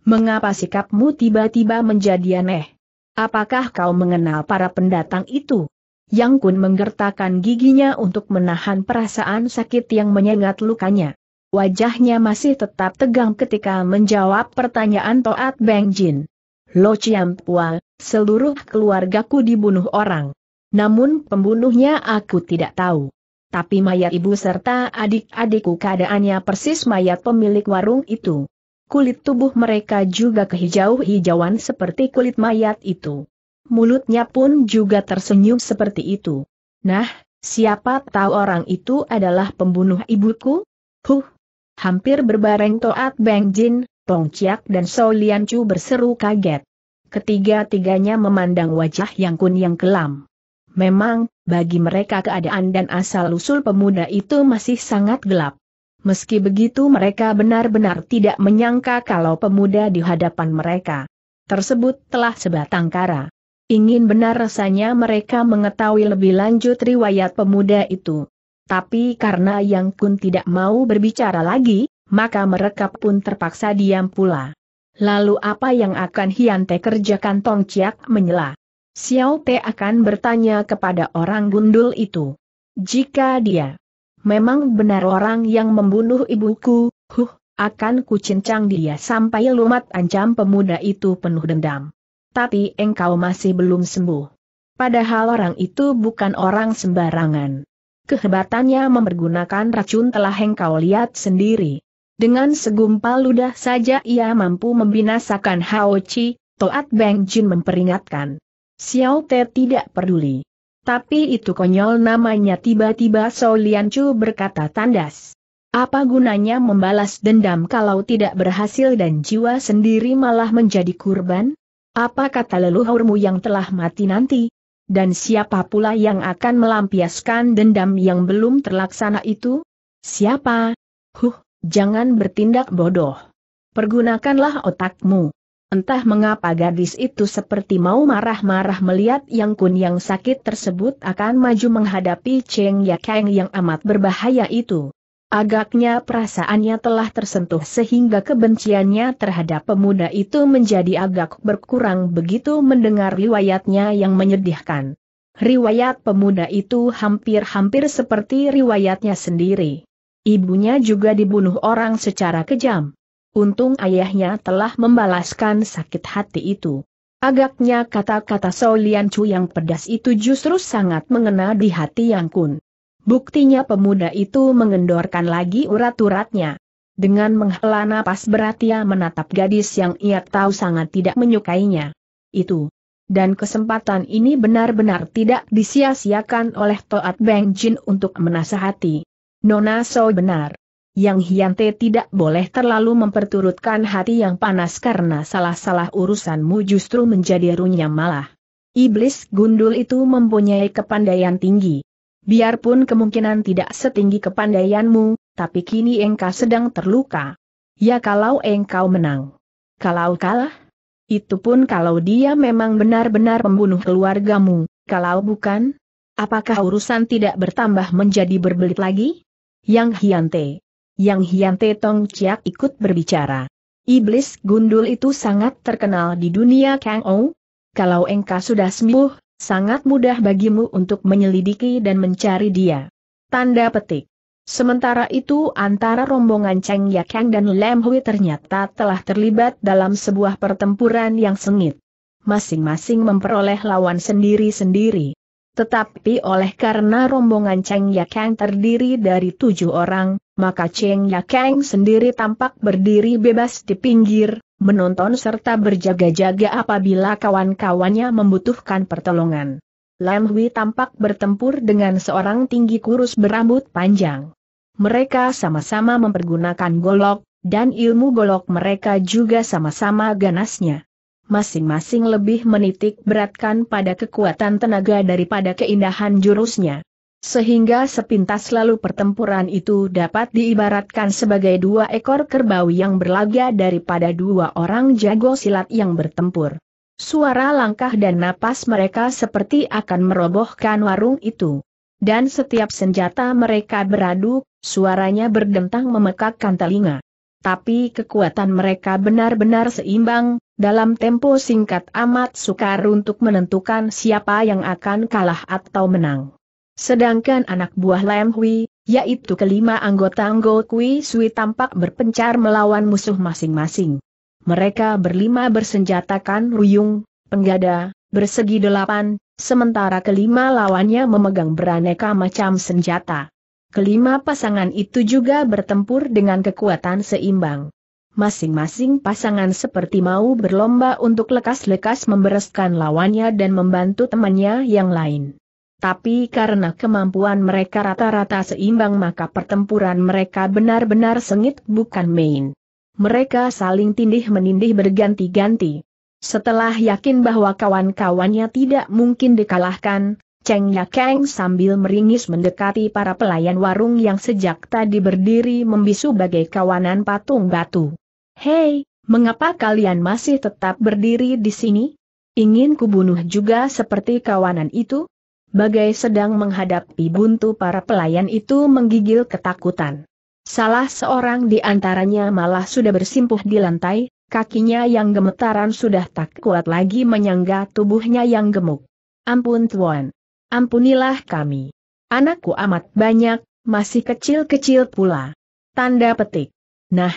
Mengapa sikapmu tiba-tiba menjadi aneh? Apakah kau mengenal para pendatang itu? Yang Kun menggertakkan giginya untuk menahan perasaan sakit yang menyengat lukanya. Wajahnya masih tetap tegang ketika menjawab pertanyaan Toat Beng Jin. Lo Chiam Pua, seluruh keluargaku dibunuh orang. Namun pembunuhnya aku tidak tahu tapi mayat ibu serta adik-adikku keadaannya persis mayat pemilik warung itu. Kulit tubuh mereka juga kehijau-hijauan seperti kulit mayat itu. Mulutnya pun juga tersenyum seperti itu. Nah, siapa tahu orang itu adalah pembunuh ibuku? Huh! Hampir berbareng Toat Beng Jin, Tong Chiak dan So Lian Chu berseru kaget. Ketiga-tiganya memandang wajah yang kuning kelam. Memang, bagi mereka keadaan dan asal-usul pemuda itu masih sangat gelap. Meski begitu mereka benar-benar tidak menyangka kalau pemuda di hadapan mereka tersebut telah sebatang kara. Ingin benar rasanya mereka mengetahui lebih lanjut riwayat pemuda itu. Tapi karena Yang Kun tidak mau berbicara lagi, maka mereka pun terpaksa diam pula. Lalu apa yang akan Hiante kerjakan Tong Chiak menyela? Xiao Te akan bertanya kepada orang gundul itu. Jika dia memang benar orang yang membunuh ibuku, huh, akan kucincang dia sampai lumat ancam pemuda itu penuh dendam. Tapi engkau masih belum sembuh. Padahal orang itu bukan orang sembarangan. Kehebatannya mempergunakan racun telah engkau lihat sendiri. Dengan segumpal ludah saja ia mampu membinasakan Hao Chi, Toat Beng Jin memperingatkan. Xiao Te tidak peduli. Tapi itu konyol namanya tiba-tiba So Lian Chu berkata tandas. Apa gunanya membalas dendam kalau tidak berhasil dan jiwa sendiri malah menjadi kurban? Apa kata leluhurmu yang telah mati nanti? Dan siapa pula yang akan melampiaskan dendam yang belum terlaksana itu? Siapa? Huh, jangan bertindak bodoh. Pergunakanlah otakmu. Entah mengapa gadis itu seperti mau marah-marah melihat Yang Kun yang sakit tersebut akan maju menghadapi Cheng Ya Kang yang amat berbahaya itu. Agaknya perasaannya telah tersentuh sehingga kebenciannya terhadap pemuda itu menjadi agak berkurang begitu mendengar riwayatnya yang menyedihkan. Riwayat pemuda itu hampir-hampir seperti riwayatnya sendiri. Ibunya juga dibunuh orang secara kejam. Untung ayahnya telah membalaskan sakit hati itu. Agaknya kata-kata Solian Chu yang pedas itu justru sangat mengena di hati Yang Kun. Buktinya pemuda itu mengendorkan lagi urat-uratnya. Dengan menghela napas berat ia menatap gadis yang ia tahu sangat tidak menyukainya. Itu. Dan kesempatan ini benar-benar tidak disia-siakan oleh Toat Beng Jin untuk menasehati. Nona So benar yang Hyante tidak boleh terlalu memperturutkan hati yang panas karena salah-salah urusanmu justru menjadi runyam malah. Iblis gundul itu mempunyai kepandaian tinggi. Biarpun kemungkinan tidak setinggi kepandaianmu, tapi kini engkau sedang terluka. Ya kalau engkau menang. Kalau kalah? Itu pun kalau dia memang benar-benar membunuh keluargamu, kalau bukan? Apakah urusan tidak bertambah menjadi berbelit lagi? Yang Hyante yang Hian Te Tong Chiak ikut berbicara. Iblis gundul itu sangat terkenal di dunia Kang Ou. Kalau engkau sudah sembuh, sangat mudah bagimu untuk menyelidiki dan mencari dia. Tanda petik. Sementara itu antara rombongan Cheng Yakang dan Lam Hui ternyata telah terlibat dalam sebuah pertempuran yang sengit. Masing-masing memperoleh lawan sendiri-sendiri. Tetapi oleh karena rombongan Cheng Yakeng terdiri dari tujuh orang, maka Cheng Yakeng sendiri tampak berdiri bebas di pinggir, menonton serta berjaga-jaga apabila kawan-kawannya membutuhkan pertolongan. Lam Hui tampak bertempur dengan seorang tinggi kurus berambut panjang. Mereka sama-sama mempergunakan golok, dan ilmu golok mereka juga sama-sama ganasnya masing-masing lebih menitik beratkan pada kekuatan tenaga daripada keindahan jurusnya. Sehingga sepintas lalu pertempuran itu dapat diibaratkan sebagai dua ekor kerbau yang berlaga daripada dua orang jago silat yang bertempur. Suara langkah dan napas mereka seperti akan merobohkan warung itu. Dan setiap senjata mereka beradu, suaranya berdentang memekakkan telinga tapi kekuatan mereka benar-benar seimbang, dalam tempo singkat amat sukar untuk menentukan siapa yang akan kalah atau menang. Sedangkan anak buah Lam Hui, yaitu kelima anggota Anggo Kui Sui tampak berpencar melawan musuh masing-masing. Mereka berlima bersenjatakan ruyung, penggada, bersegi delapan, sementara kelima lawannya memegang beraneka macam senjata. Kelima pasangan itu juga bertempur dengan kekuatan seimbang. Masing-masing pasangan seperti mau berlomba untuk lekas-lekas membereskan lawannya dan membantu temannya yang lain. Tapi karena kemampuan mereka rata-rata seimbang maka pertempuran mereka benar-benar sengit bukan main. Mereka saling tindih-menindih berganti-ganti. Setelah yakin bahwa kawan-kawannya tidak mungkin dikalahkan, Cheng Yakeng sambil meringis mendekati para pelayan warung yang sejak tadi berdiri membisu bagai kawanan patung batu. Hei, mengapa kalian masih tetap berdiri di sini? Ingin kubunuh juga seperti kawanan itu? Bagai sedang menghadapi buntu para pelayan itu menggigil ketakutan. Salah seorang di antaranya malah sudah bersimpuh di lantai, kakinya yang gemetaran sudah tak kuat lagi menyangga tubuhnya yang gemuk. Ampun tuan. Ampunilah kami. Anakku amat banyak, masih kecil-kecil pula. Tanda petik. Nah,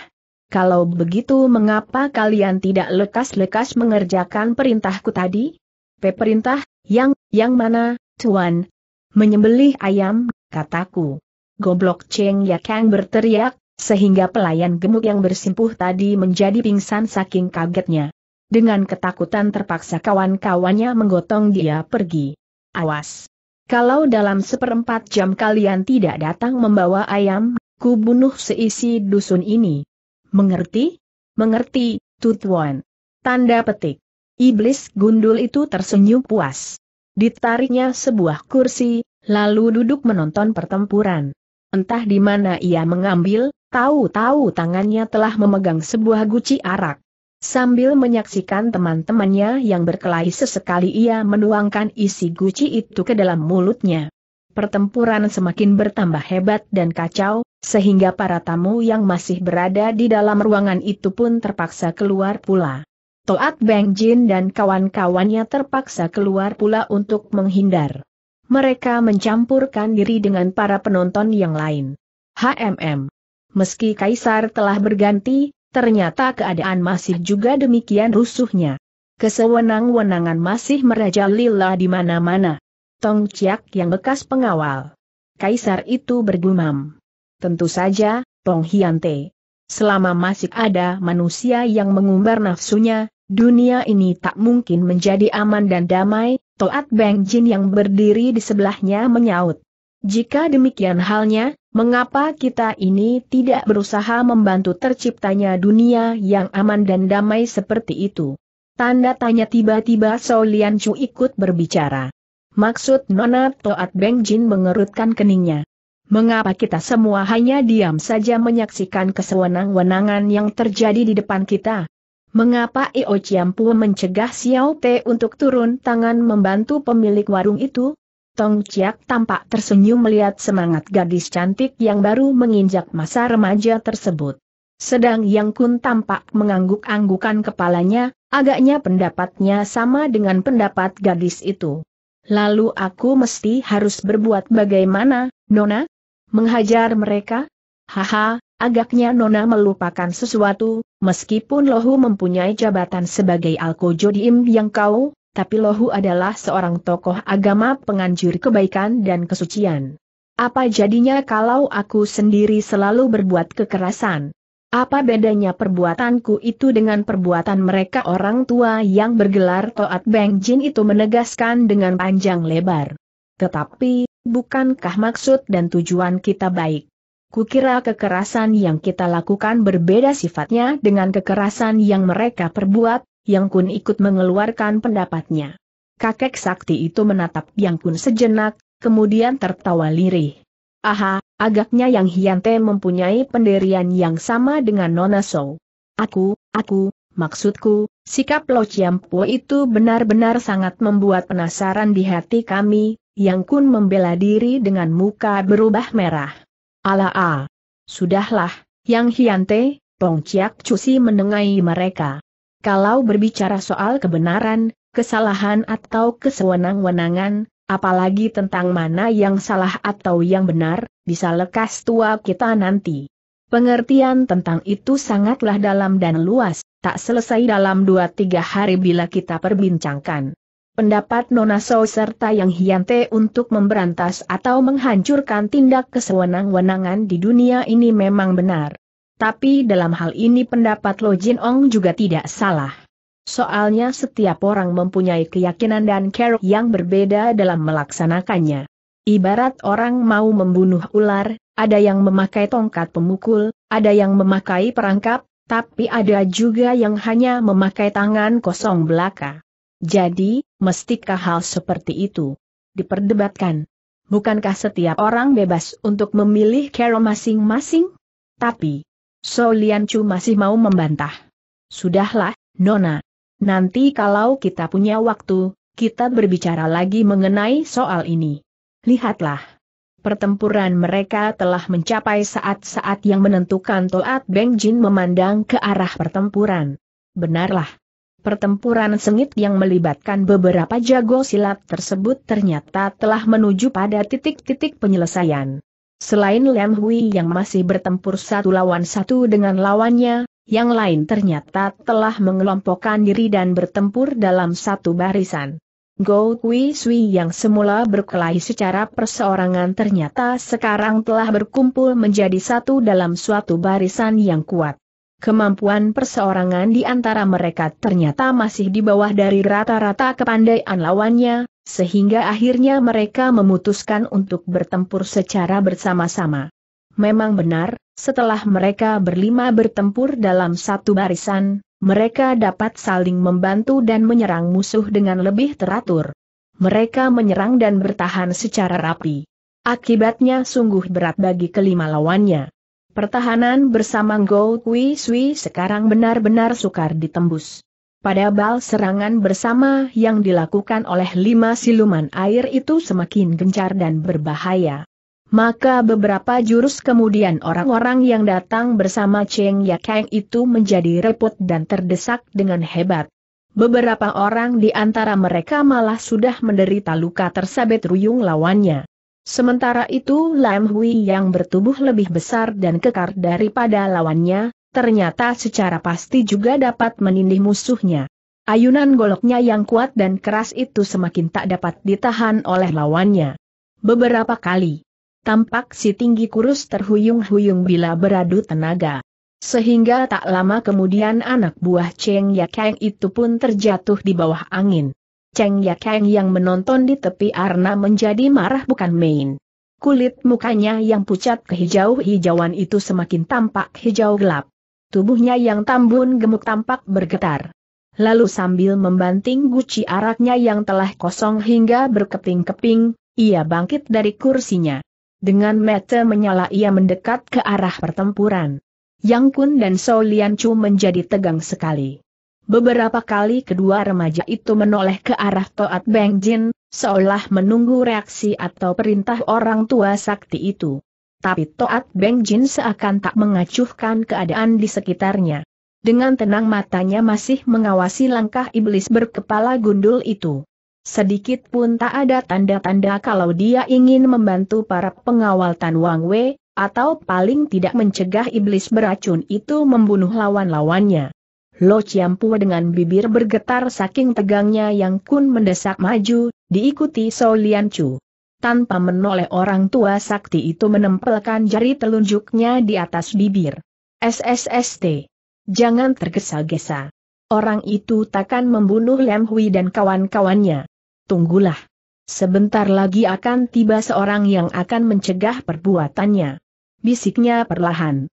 kalau begitu mengapa kalian tidak lekas-lekas mengerjakan perintahku tadi? P perintah, yang, yang mana, tuan? Menyembelih ayam, kataku. Goblok Cheng Yakang berteriak, sehingga pelayan gemuk yang bersimpuh tadi menjadi pingsan saking kagetnya. Dengan ketakutan terpaksa kawan-kawannya menggotong dia pergi awas. Kalau dalam seperempat jam kalian tidak datang membawa ayam, ku bunuh seisi dusun ini. Mengerti? Mengerti, Tutuan. Tanda petik. Iblis gundul itu tersenyum puas. Ditariknya sebuah kursi, lalu duduk menonton pertempuran. Entah di mana ia mengambil, tahu-tahu tangannya telah memegang sebuah guci arak. Sambil menyaksikan teman-temannya yang berkelahi sesekali ia menuangkan isi guci itu ke dalam mulutnya. Pertempuran semakin bertambah hebat dan kacau, sehingga para tamu yang masih berada di dalam ruangan itu pun terpaksa keluar pula. Toat Beng Jin dan kawan-kawannya terpaksa keluar pula untuk menghindar. Mereka mencampurkan diri dengan para penonton yang lain. HMM. Meski Kaisar telah berganti, ternyata keadaan masih juga demikian rusuhnya. Kesewenang-wenangan masih merajalela di mana-mana. Tong Chiak yang bekas pengawal. Kaisar itu bergumam. Tentu saja, Tong Hiante. Selama masih ada manusia yang mengumbar nafsunya, dunia ini tak mungkin menjadi aman dan damai, Toat Beng Jin yang berdiri di sebelahnya menyaut. Jika demikian halnya, mengapa kita ini tidak berusaha membantu terciptanya dunia yang aman dan damai seperti itu? Tanda tanya tiba-tiba Solian Chu ikut berbicara. Maksud Nona Toat Beng Jin mengerutkan keningnya. Mengapa kita semua hanya diam saja menyaksikan kesewenang-wenangan yang terjadi di depan kita? Mengapa Io Chiampu mencegah Xiao Te untuk turun tangan membantu pemilik warung itu? Tong Chiak tampak tersenyum melihat semangat gadis cantik yang baru menginjak masa remaja tersebut. Sedang Yang Kun tampak mengangguk-anggukan kepalanya, agaknya pendapatnya sama dengan pendapat gadis itu. Lalu aku mesti harus berbuat bagaimana, Nona? Menghajar mereka? Haha, agaknya Nona melupakan sesuatu, meskipun Lohu mempunyai jabatan sebagai Alkojodim yang kau, tapi Lohu adalah seorang tokoh agama penganjur kebaikan dan kesucian. Apa jadinya kalau aku sendiri selalu berbuat kekerasan? Apa bedanya perbuatanku itu dengan perbuatan mereka orang tua yang bergelar Toat Beng Jin itu menegaskan dengan panjang lebar. Tetapi, bukankah maksud dan tujuan kita baik? Kukira kekerasan yang kita lakukan berbeda sifatnya dengan kekerasan yang mereka perbuat, yang Kun ikut mengeluarkan pendapatnya. Kakek sakti itu menatap Yang Kun sejenak, kemudian tertawa lirih. Aha, agaknya Yang Hyante mempunyai pendirian yang sama dengan Nona So. Aku, aku, maksudku, sikap Lo Chiampo itu benar-benar sangat membuat penasaran di hati kami, Yang Kun membela diri dengan muka berubah merah. Ala a. Sudahlah, Yang Hyante, Pong Chiak Cusi menengahi mereka. Kalau berbicara soal kebenaran, kesalahan atau kesewenang-wenangan, apalagi tentang mana yang salah atau yang benar, bisa lekas tua kita nanti. Pengertian tentang itu sangatlah dalam dan luas, tak selesai dalam dua tiga hari bila kita perbincangkan. Pendapat Nona So serta yang hiante untuk memberantas atau menghancurkan tindak kesewenang-wenangan di dunia ini memang benar. Tapi dalam hal ini pendapat Lo Jin Ong juga tidak salah. Soalnya setiap orang mempunyai keyakinan dan care yang berbeda dalam melaksanakannya. Ibarat orang mau membunuh ular, ada yang memakai tongkat pemukul, ada yang memakai perangkap, tapi ada juga yang hanya memakai tangan kosong belaka. Jadi, mestikah hal seperti itu? Diperdebatkan. Bukankah setiap orang bebas untuk memilih care masing-masing? Tapi, So Lian Chu masih mau membantah. Sudahlah, Nona. Nanti kalau kita punya waktu, kita berbicara lagi mengenai soal ini. Lihatlah. Pertempuran mereka telah mencapai saat-saat yang menentukan Toat Beng Jin memandang ke arah pertempuran. Benarlah. Pertempuran sengit yang melibatkan beberapa jago silat tersebut ternyata telah menuju pada titik-titik penyelesaian. Selain Lam Hui yang masih bertempur satu lawan satu dengan lawannya, yang lain ternyata telah mengelompokkan diri dan bertempur dalam satu barisan. Go Kui Sui yang semula berkelahi secara perseorangan ternyata sekarang telah berkumpul menjadi satu dalam suatu barisan yang kuat. Kemampuan perseorangan di antara mereka ternyata masih di bawah dari rata-rata kepandaian lawannya, sehingga akhirnya mereka memutuskan untuk bertempur secara bersama-sama. Memang benar, setelah mereka berlima bertempur dalam satu barisan, mereka dapat saling membantu dan menyerang musuh dengan lebih teratur. Mereka menyerang dan bertahan secara rapi. Akibatnya sungguh berat bagi kelima lawannya. Pertahanan bersama Go Kui Sui sekarang benar-benar sukar ditembus pada bal serangan bersama yang dilakukan oleh lima siluman air itu semakin gencar dan berbahaya. Maka beberapa jurus kemudian orang-orang yang datang bersama Cheng Yakang itu menjadi repot dan terdesak dengan hebat. Beberapa orang di antara mereka malah sudah menderita luka tersabet ruyung lawannya. Sementara itu Lam Hui yang bertubuh lebih besar dan kekar daripada lawannya, ternyata secara pasti juga dapat menindih musuhnya. Ayunan goloknya yang kuat dan keras itu semakin tak dapat ditahan oleh lawannya. Beberapa kali, tampak si tinggi kurus terhuyung-huyung bila beradu tenaga. Sehingga tak lama kemudian anak buah Cheng Yakang itu pun terjatuh di bawah angin. Cheng Yakang yang menonton di tepi arna menjadi marah bukan main. Kulit mukanya yang pucat kehijau-hijauan itu semakin tampak hijau gelap. Tubuhnya yang tambun gemuk tampak bergetar. Lalu sambil membanting guci araknya yang telah kosong hingga berkeping-keping, ia bangkit dari kursinya. Dengan mata menyala ia mendekat ke arah pertempuran. Yang Kun dan So Lian Chu menjadi tegang sekali. Beberapa kali kedua remaja itu menoleh ke arah Toat Beng Jin, seolah menunggu reaksi atau perintah orang tua sakti itu tapi Toat Beng Jin seakan tak mengacuhkan keadaan di sekitarnya. Dengan tenang matanya masih mengawasi langkah iblis berkepala gundul itu. Sedikit pun tak ada tanda-tanda kalau dia ingin membantu para pengawal Tan Wang Wei, atau paling tidak mencegah iblis beracun itu membunuh lawan-lawannya. Lo Chiampu dengan bibir bergetar saking tegangnya yang kun mendesak maju, diikuti Lian Chu tanpa menoleh orang tua sakti itu menempelkan jari telunjuknya di atas bibir. SSST. Jangan tergesa-gesa. Orang itu takkan membunuh Lem Hui dan kawan-kawannya. Tunggulah. Sebentar lagi akan tiba seorang yang akan mencegah perbuatannya. Bisiknya perlahan.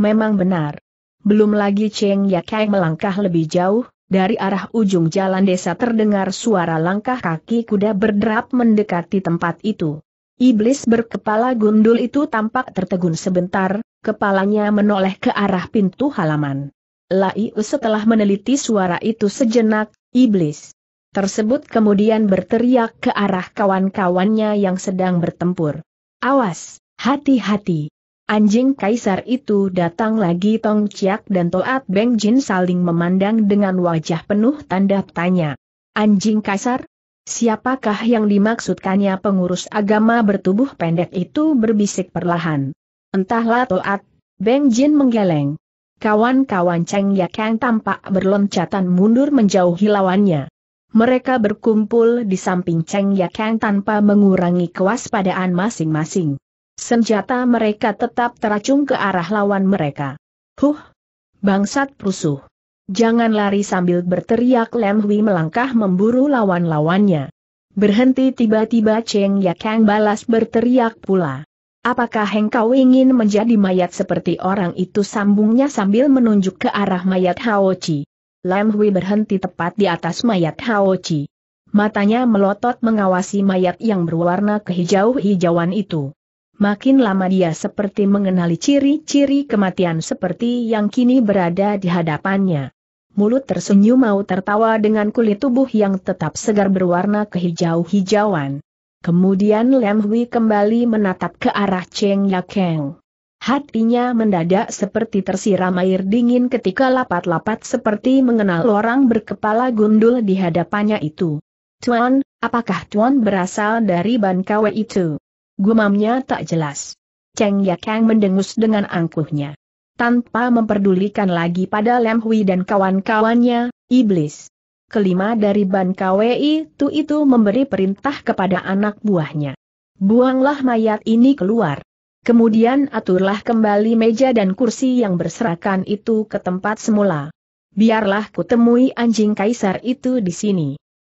Memang benar. Belum lagi Cheng Yakai melangkah lebih jauh, dari arah ujung jalan desa terdengar suara langkah kaki kuda berderap mendekati tempat itu. Iblis berkepala gundul itu tampak tertegun sebentar, kepalanya menoleh ke arah pintu halaman. Lai setelah meneliti suara itu sejenak, iblis tersebut kemudian berteriak ke arah kawan-kawannya yang sedang bertempur. Awas, hati-hati, Anjing kaisar itu datang lagi Tong Ciak dan Toat Beng Jin saling memandang dengan wajah penuh tanda tanya. Anjing kaisar? Siapakah yang dimaksudkannya pengurus agama bertubuh pendek itu berbisik perlahan. Entahlah Toat, Beng Jin menggeleng. Kawan-kawan Cheng Yakang tampak berloncatan mundur menjauhi lawannya. Mereka berkumpul di samping Cheng Yakang tanpa mengurangi kewaspadaan masing-masing senjata mereka tetap teracung ke arah lawan mereka. Huh! Bangsat perusuh! Jangan lari sambil berteriak Lem Hui melangkah memburu lawan-lawannya. Berhenti tiba-tiba Cheng Ya Kang balas berteriak pula. Apakah engkau ingin menjadi mayat seperti orang itu sambungnya sambil menunjuk ke arah mayat Hao Chi. Lam Hui berhenti tepat di atas mayat Hao Chi. Matanya melotot mengawasi mayat yang berwarna kehijau-hijauan itu. Makin lama dia seperti mengenali ciri-ciri kematian seperti yang kini berada di hadapannya. Mulut tersenyum mau tertawa dengan kulit tubuh yang tetap segar berwarna kehijau-hijauan. Kemudian Lem Hui kembali menatap ke arah Cheng Yakeng. Hatinya mendadak seperti tersiram air dingin ketika lapat-lapat seperti mengenal orang berkepala gundul di hadapannya itu. Tuan, apakah Tuan berasal dari Ban itu? Gumamnya tak jelas. Cheng Yakang mendengus dengan angkuhnya. Tanpa memperdulikan lagi pada Lem Hui dan kawan-kawannya, iblis. Kelima dari Ban KWI itu itu memberi perintah kepada anak buahnya. Buanglah mayat ini keluar. Kemudian aturlah kembali meja dan kursi yang berserakan itu ke tempat semula. Biarlah kutemui anjing kaisar itu di sini.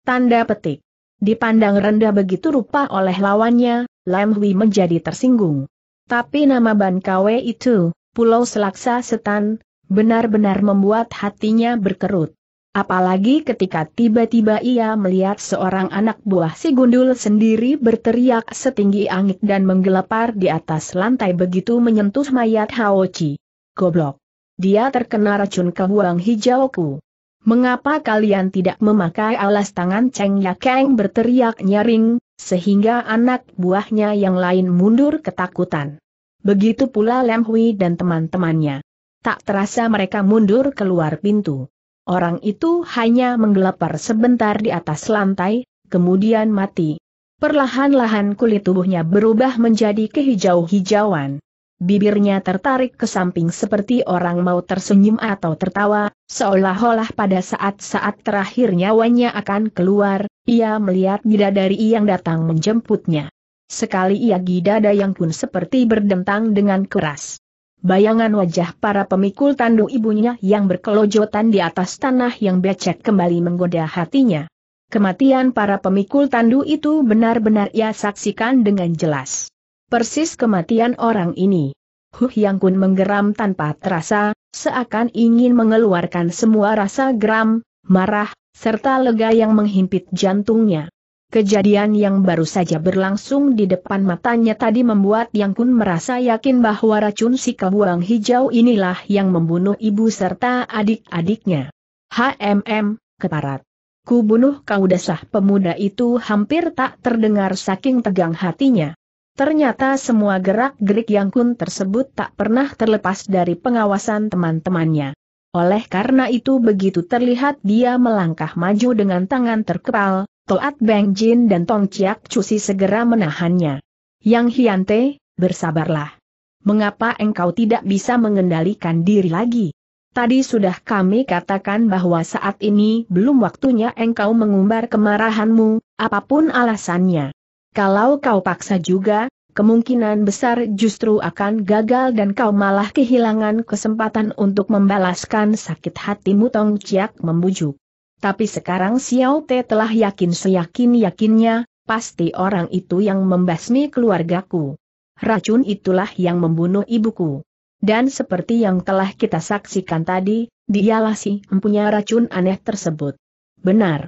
Tanda petik. Dipandang rendah begitu rupa oleh lawannya, Lam Hui menjadi tersinggung. Tapi nama Ban Kwe itu, Pulau Selaksa Setan, benar-benar membuat hatinya berkerut. Apalagi ketika tiba-tiba ia melihat seorang anak buah si gundul sendiri berteriak setinggi angin dan menggelepar di atas lantai begitu menyentuh mayat Hao Chi. Goblok. Dia terkena racun kebuang hijauku. Mengapa kalian tidak memakai alas tangan Cheng Ya Keng berteriak nyaring, sehingga anak buahnya yang lain mundur ketakutan. Begitu pula Lem Hui dan teman-temannya. Tak terasa mereka mundur keluar pintu. Orang itu hanya menggelepar sebentar di atas lantai, kemudian mati. Perlahan-lahan kulit tubuhnya berubah menjadi kehijau-hijauan bibirnya tertarik ke samping seperti orang mau tersenyum atau tertawa, seolah-olah pada saat-saat terakhir nyawanya akan keluar, ia melihat bidadari yang datang menjemputnya. Sekali ia gidada dayang pun seperti berdentang dengan keras. Bayangan wajah para pemikul tandu ibunya yang berkelojotan di atas tanah yang becek kembali menggoda hatinya. Kematian para pemikul tandu itu benar-benar ia saksikan dengan jelas. Persis kematian orang ini. Huh Yang Kun menggeram tanpa terasa, seakan ingin mengeluarkan semua rasa geram, marah, serta lega yang menghimpit jantungnya. Kejadian yang baru saja berlangsung di depan matanya tadi membuat Yang Kun merasa yakin bahwa racun si kebuang hijau inilah yang membunuh ibu serta adik-adiknya. HMM, keparat. Ku bunuh kau dasah pemuda itu hampir tak terdengar saking tegang hatinya. Ternyata semua gerak-gerik yang kun tersebut tak pernah terlepas dari pengawasan teman-temannya. Oleh karena itu begitu terlihat dia melangkah maju dengan tangan terkepal, Toat Beng Jin dan Tong Chiak Cusi segera menahannya. Yang Hiante, bersabarlah. Mengapa engkau tidak bisa mengendalikan diri lagi? Tadi sudah kami katakan bahwa saat ini belum waktunya engkau mengumbar kemarahanmu, apapun alasannya. Kalau kau paksa juga, kemungkinan besar justru akan gagal dan kau malah kehilangan kesempatan untuk membalaskan sakit hatimu Tong Ciak membujuk. Tapi sekarang Xiao Te telah yakin seyakin-yakinnya, pasti orang itu yang membasmi keluargaku. Racun itulah yang membunuh ibuku. Dan seperti yang telah kita saksikan tadi, dialah si empunya racun aneh tersebut. Benar,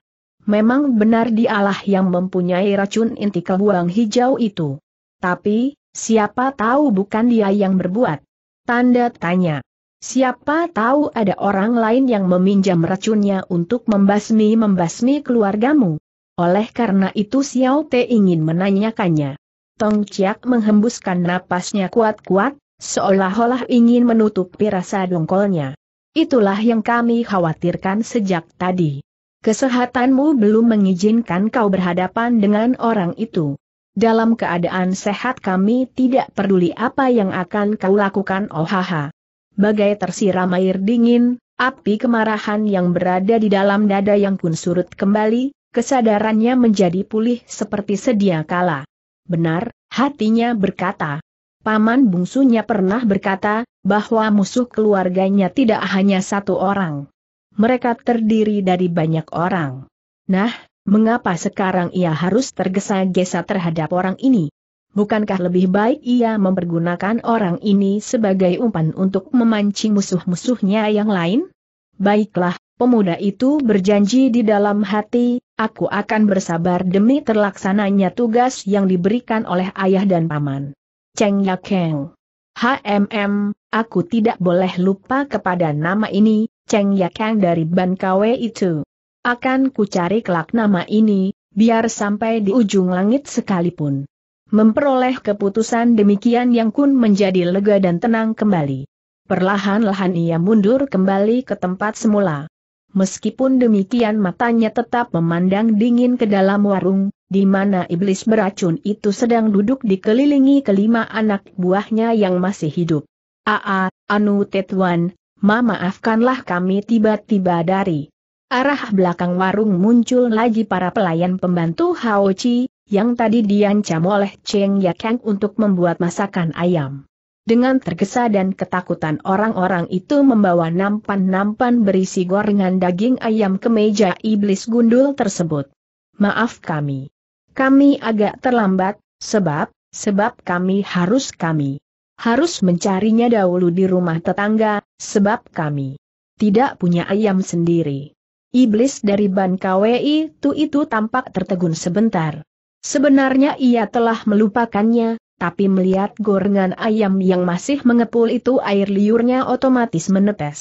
Memang benar dialah yang mempunyai racun inti kebuang hijau itu. Tapi, siapa tahu bukan dia yang berbuat? Tanda tanya. Siapa tahu ada orang lain yang meminjam racunnya untuk membasmi-membasmi keluargamu. Oleh karena itu Xiao Te ingin menanyakannya. Tong Chiak menghembuskan napasnya kuat-kuat, seolah-olah ingin menutupi rasa dongkolnya. Itulah yang kami khawatirkan sejak tadi. Kesehatanmu belum mengizinkan kau berhadapan dengan orang itu. Dalam keadaan sehat kami tidak peduli apa yang akan kau lakukan ohaha. Bagai tersiram air dingin, api kemarahan yang berada di dalam dada yang pun surut kembali, kesadarannya menjadi pulih seperti sedia kala. Benar, hatinya berkata. Paman bungsunya pernah berkata, bahwa musuh keluarganya tidak hanya satu orang mereka terdiri dari banyak orang. Nah, mengapa sekarang ia harus tergesa-gesa terhadap orang ini? Bukankah lebih baik ia mempergunakan orang ini sebagai umpan untuk memancing musuh-musuhnya yang lain? Baiklah, pemuda itu berjanji di dalam hati, aku akan bersabar demi terlaksananya tugas yang diberikan oleh ayah dan paman. Cheng Yakeng. HMM, aku tidak boleh lupa kepada nama ini, Cheng Yakang dari Ban Kwe itu. Akan ku cari kelak nama ini, biar sampai di ujung langit sekalipun. Memperoleh keputusan demikian Yang Kun menjadi lega dan tenang kembali. Perlahan-lahan ia mundur kembali ke tempat semula. Meskipun demikian matanya tetap memandang dingin ke dalam warung, di mana iblis beracun itu sedang duduk dikelilingi kelima anak buahnya yang masih hidup. Aa, Anu Tetuan, Ma maafkanlah kami tiba-tiba dari arah belakang warung muncul lagi para pelayan pembantu Hao Chi, yang tadi diancam oleh Cheng Ya Kang untuk membuat masakan ayam. Dengan tergesa dan ketakutan orang-orang itu membawa nampan-nampan berisi gorengan daging ayam ke meja iblis gundul tersebut. Maaf kami. Kami agak terlambat, sebab, sebab kami harus kami harus mencarinya dahulu di rumah tetangga, sebab kami tidak punya ayam sendiri. Iblis dari Ban KWI itu itu tampak tertegun sebentar. Sebenarnya ia telah melupakannya, tapi melihat gorengan ayam yang masih mengepul itu air liurnya otomatis menetes.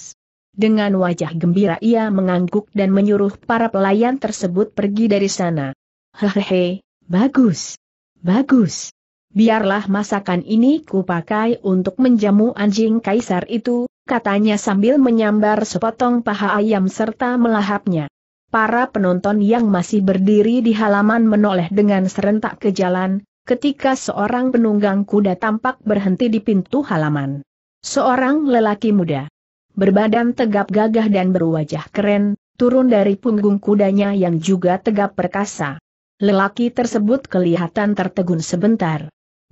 Dengan wajah gembira ia mengangguk dan menyuruh para pelayan tersebut pergi dari sana. Hehehe, bagus. Bagus biarlah masakan ini kupakai untuk menjamu anjing kaisar itu, katanya sambil menyambar sepotong paha ayam serta melahapnya. Para penonton yang masih berdiri di halaman menoleh dengan serentak ke jalan, ketika seorang penunggang kuda tampak berhenti di pintu halaman. Seorang lelaki muda, berbadan tegap gagah dan berwajah keren, turun dari punggung kudanya yang juga tegap perkasa. Lelaki tersebut kelihatan tertegun sebentar.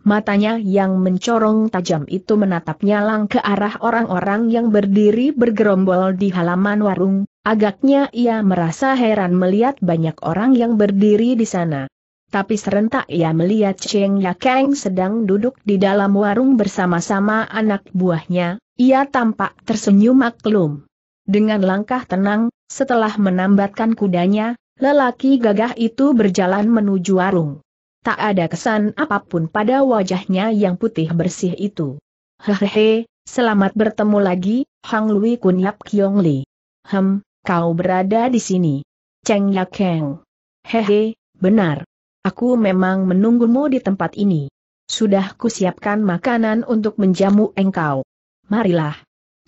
Matanya yang mencorong tajam itu menatapnya lang ke arah orang-orang yang berdiri bergerombol di halaman warung, agaknya ia merasa heran melihat banyak orang yang berdiri di sana. Tapi serentak ia melihat Cheng Yakeng sedang duduk di dalam warung bersama-sama anak buahnya, ia tampak tersenyum maklum. Dengan langkah tenang, setelah menambatkan kudanya, lelaki gagah itu berjalan menuju warung tak ada kesan apapun pada wajahnya yang putih bersih itu. Hehehe, selamat bertemu lagi, Hang Lui Kun Yap Kiong Li. Hem, kau berada di sini. Cheng Ya Keng. Hehe, benar. Aku memang menunggumu di tempat ini. Sudah kusiapkan makanan untuk menjamu engkau. Marilah.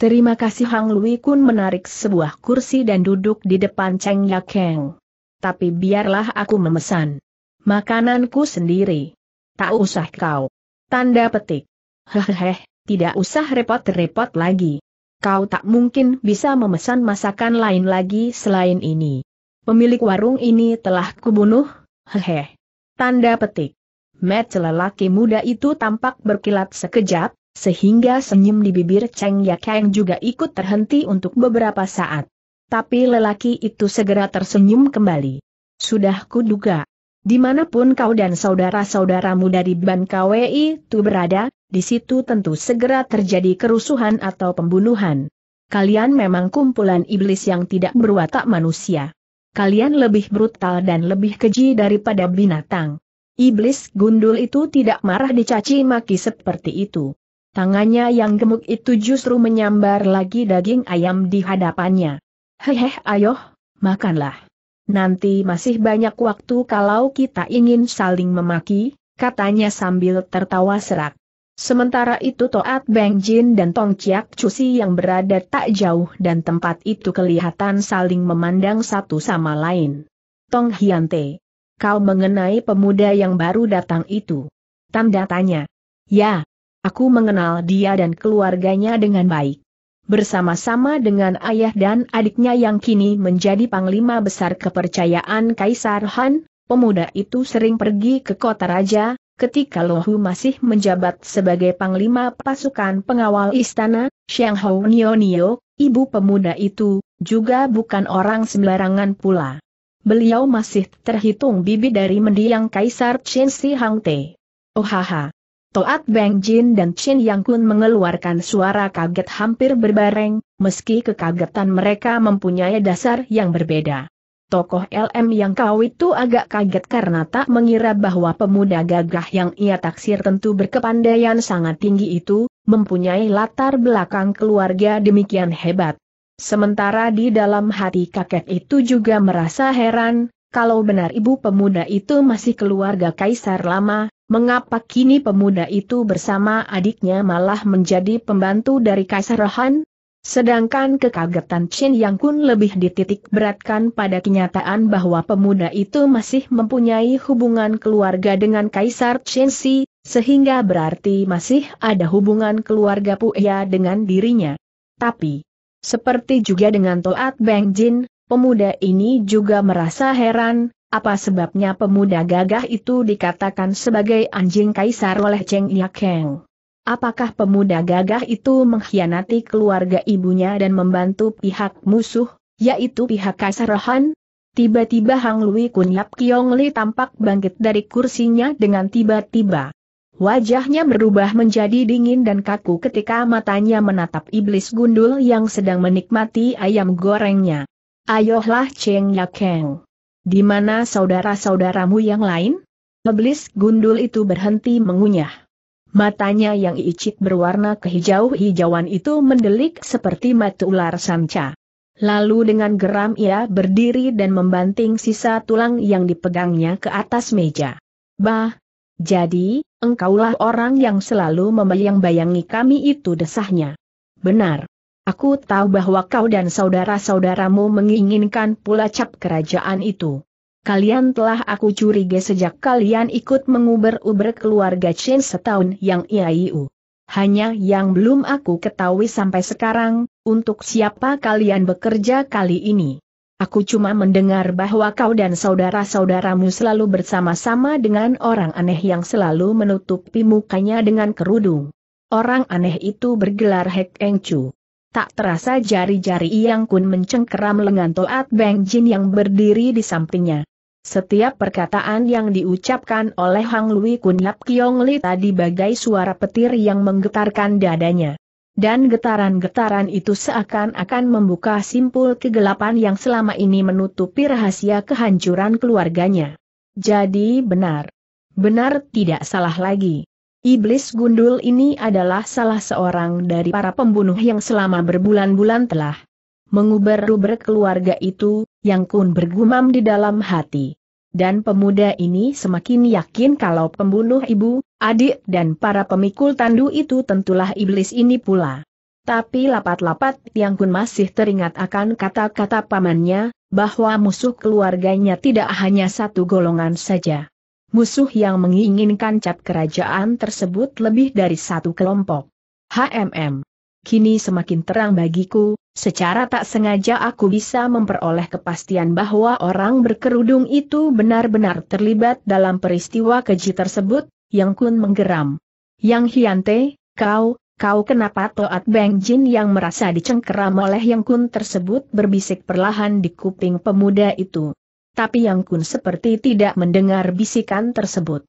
Terima kasih Hang Lui Kun menarik sebuah kursi dan duduk di depan Cheng Yakeng. Tapi biarlah aku memesan makananku sendiri. Tak usah kau. Tanda petik. Hehehe, tidak usah repot-repot lagi. Kau tak mungkin bisa memesan masakan lain lagi selain ini. Pemilik warung ini telah kubunuh, hehe. Tanda petik. Matt lelaki muda itu tampak berkilat sekejap, sehingga senyum di bibir Cheng Yakang juga ikut terhenti untuk beberapa saat. Tapi lelaki itu segera tersenyum kembali. Sudah kuduga, Dimanapun kau dan saudara-saudaramu dari Ban KWI itu berada, di situ tentu segera terjadi kerusuhan atau pembunuhan. Kalian memang kumpulan iblis yang tidak berwatak manusia. Kalian lebih brutal dan lebih keji daripada binatang. Iblis gundul itu tidak marah dicaci maki seperti itu. Tangannya yang gemuk itu justru menyambar lagi daging ayam di hadapannya. Hehe, ayo, makanlah nanti masih banyak waktu kalau kita ingin saling memaki, katanya sambil tertawa serak. Sementara itu Toat Beng Jin dan Tong Chiak Cusi yang berada tak jauh dan tempat itu kelihatan saling memandang satu sama lain. Tong Hyante, kau mengenai pemuda yang baru datang itu. Tanda tanya. Ya, aku mengenal dia dan keluarganya dengan baik bersama-sama dengan ayah dan adiknya yang kini menjadi panglima besar kepercayaan Kaisar Han, pemuda itu sering pergi ke kota raja, ketika Lohu masih menjabat sebagai panglima pasukan pengawal istana, Xiang Hou Nio ibu pemuda itu, juga bukan orang sembarangan pula. Beliau masih terhitung bibi dari mendiang Kaisar Chen Si Hang Te. Ohaha. Oh, Toat Beng Jin dan Chin Yang Kun mengeluarkan suara kaget hampir berbareng, meski kekagetan mereka mempunyai dasar yang berbeda. Tokoh LM yang kau itu agak kaget karena tak mengira bahwa pemuda gagah yang ia taksir tentu berkepandaian sangat tinggi itu, mempunyai latar belakang keluarga demikian hebat. Sementara di dalam hati kakek itu juga merasa heran, kalau benar ibu pemuda itu masih keluarga kaisar lama, mengapa kini pemuda itu bersama adiknya malah menjadi pembantu dari Kaisar Han? Sedangkan kekagetan Chen Yang Kun lebih dititik beratkan pada kenyataan bahwa pemuda itu masih mempunyai hubungan keluarga dengan Kaisar Chen Si, sehingga berarti masih ada hubungan keluarga Puya dengan dirinya. Tapi, seperti juga dengan Toat Beng Jin, pemuda ini juga merasa heran, apa sebabnya pemuda gagah itu dikatakan sebagai anjing kaisar oleh Cheng Yakeng? Apakah pemuda gagah itu mengkhianati keluarga ibunya dan membantu pihak musuh, yaitu pihak Kaisar Han? Tiba-tiba Hang Lui Kun Yap Kiong Li tampak bangkit dari kursinya dengan tiba-tiba. Wajahnya berubah menjadi dingin dan kaku ketika matanya menatap iblis gundul yang sedang menikmati ayam gorengnya. Ayolah Cheng Yakeng. Di mana saudara-saudaramu yang lain? Iblis gundul itu berhenti mengunyah. Matanya yang icik berwarna kehijau-hijauan itu mendelik seperti mata ular sanca. Lalu dengan geram ia berdiri dan membanting sisa tulang yang dipegangnya ke atas meja. Bah! Jadi, engkaulah orang yang selalu membayang-bayangi kami itu desahnya. Benar. Aku tahu bahwa kau dan saudara-saudaramu menginginkan pula cap kerajaan itu. Kalian telah aku curiga sejak kalian ikut menguber-uber keluarga Chen setahun yang IAIU. Hanya yang belum aku ketahui sampai sekarang, untuk siapa kalian bekerja kali ini. Aku cuma mendengar bahwa kau dan saudara-saudaramu selalu bersama-sama dengan orang aneh yang selalu menutupi mukanya dengan kerudung. Orang aneh itu bergelar Hek Eng Chu. Tak terasa jari-jari Yang Kun mencengkeram lengan Toat Beng Jin yang berdiri di sampingnya. Setiap perkataan yang diucapkan oleh Hang Lui Kun Yap Kiong Li tadi bagai suara petir yang menggetarkan dadanya. Dan getaran-getaran itu seakan-akan membuka simpul kegelapan yang selama ini menutupi rahasia kehancuran keluarganya. Jadi benar. Benar tidak salah lagi. Iblis gundul ini adalah salah seorang dari para pembunuh yang selama berbulan-bulan telah menguber-uber keluarga itu, yang kun bergumam di dalam hati. Dan pemuda ini semakin yakin kalau pembunuh ibu, adik dan para pemikul tandu itu tentulah iblis ini pula. Tapi lapat-lapat yang kun masih teringat akan kata-kata pamannya, bahwa musuh keluarganya tidak hanya satu golongan saja musuh yang menginginkan cap kerajaan tersebut lebih dari satu kelompok. HMM. Kini semakin terang bagiku, secara tak sengaja aku bisa memperoleh kepastian bahwa orang berkerudung itu benar-benar terlibat dalam peristiwa keji tersebut, yang kun menggeram. Yang Hiante, kau, kau kenapa Toat Beng Jin yang merasa dicengkeram oleh Yang kun tersebut berbisik perlahan di kuping pemuda itu tapi Yang Kun seperti tidak mendengar bisikan tersebut.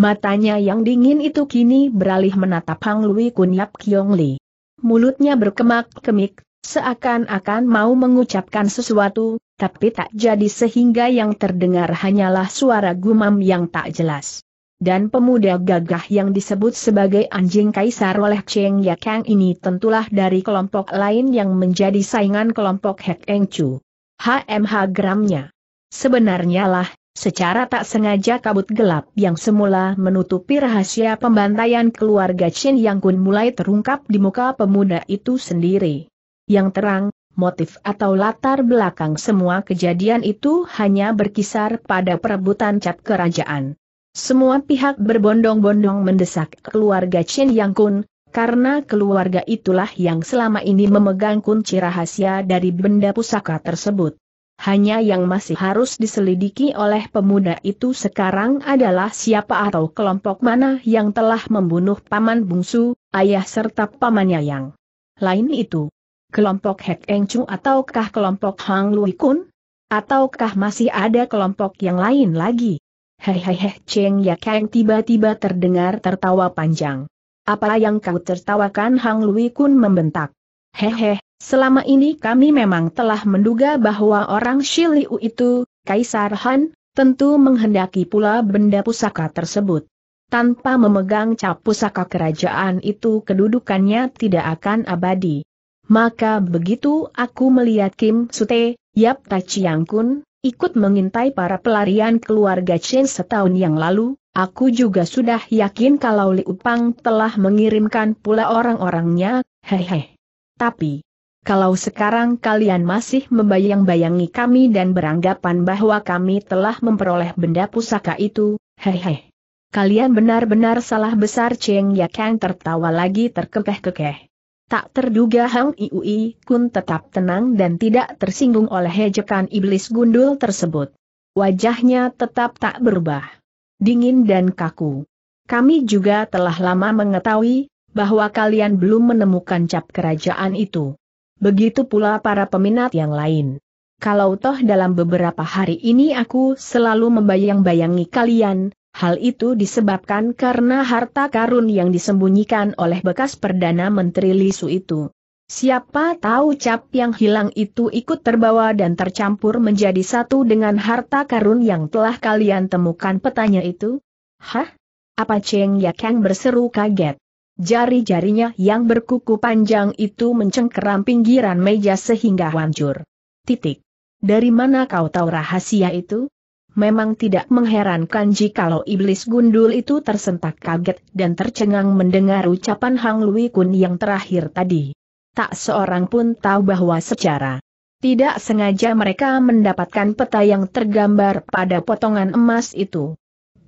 Matanya yang dingin itu kini beralih menatap Hang Lui Kun Yap Kiong Li. Mulutnya berkemak-kemik, seakan-akan mau mengucapkan sesuatu, tapi tak jadi sehingga yang terdengar hanyalah suara gumam yang tak jelas. Dan pemuda gagah yang disebut sebagai anjing kaisar oleh Cheng Ya Kang ini tentulah dari kelompok lain yang menjadi saingan kelompok Hek Eng Chu. HMH gramnya. Sebenarnya lah, secara tak sengaja kabut gelap yang semula menutupi rahasia pembantaian keluarga Chin Yang Kun mulai terungkap di muka pemuda itu sendiri. Yang terang, motif atau latar belakang semua kejadian itu hanya berkisar pada perebutan cat kerajaan. Semua pihak berbondong-bondong mendesak keluarga Chin Yang Kun, karena keluarga itulah yang selama ini memegang kunci rahasia dari benda pusaka tersebut hanya yang masih harus diselidiki oleh pemuda itu sekarang adalah siapa atau kelompok mana yang telah membunuh paman bungsu, ayah serta pamannya yang lain itu. Kelompok Hek Eng Chu ataukah kelompok Hang Lui Kun? Ataukah masih ada kelompok yang lain lagi? Hehehe Cheng Ya Kang tiba-tiba terdengar tertawa panjang. Apa yang kau tertawakan Hang Lui Kun membentak. Hehe, selama ini kami memang telah menduga bahwa orang Shiliu itu, Kaisar Han, tentu menghendaki pula benda pusaka tersebut. Tanpa memegang cap pusaka kerajaan itu kedudukannya tidak akan abadi. Maka begitu aku melihat Kim Sute, Yap Tachiang Kun, ikut mengintai para pelarian keluarga Chen setahun yang lalu, aku juga sudah yakin kalau Liu Pang telah mengirimkan pula orang-orangnya, hehe. Tapi, kalau sekarang kalian masih membayang-bayangi kami dan beranggapan bahwa kami telah memperoleh benda pusaka itu, hehe. Kalian benar-benar salah besar Cheng Ya Kang tertawa lagi terkekeh-kekeh. Tak terduga Hang Iui Kun tetap tenang dan tidak tersinggung oleh hejekan iblis gundul tersebut. Wajahnya tetap tak berubah. Dingin dan kaku. Kami juga telah lama mengetahui, bahwa kalian belum menemukan cap kerajaan itu. Begitu pula para peminat yang lain. Kalau toh dalam beberapa hari ini aku selalu membayang-bayangi kalian, hal itu disebabkan karena harta karun yang disembunyikan oleh bekas Perdana Menteri Lisu itu. Siapa tahu cap yang hilang itu ikut terbawa dan tercampur menjadi satu dengan harta karun yang telah kalian temukan petanya itu? Hah? Apa Cheng Yakang berseru kaget? Jari-jarinya yang berkuku panjang itu mencengkeram pinggiran meja sehingga hancur. Titik. Dari mana kau tahu rahasia itu? Memang tidak mengherankan jikalau iblis gundul itu tersentak kaget dan tercengang mendengar ucapan Hang Lui Kun yang terakhir tadi. Tak seorang pun tahu bahwa secara tidak sengaja mereka mendapatkan peta yang tergambar pada potongan emas itu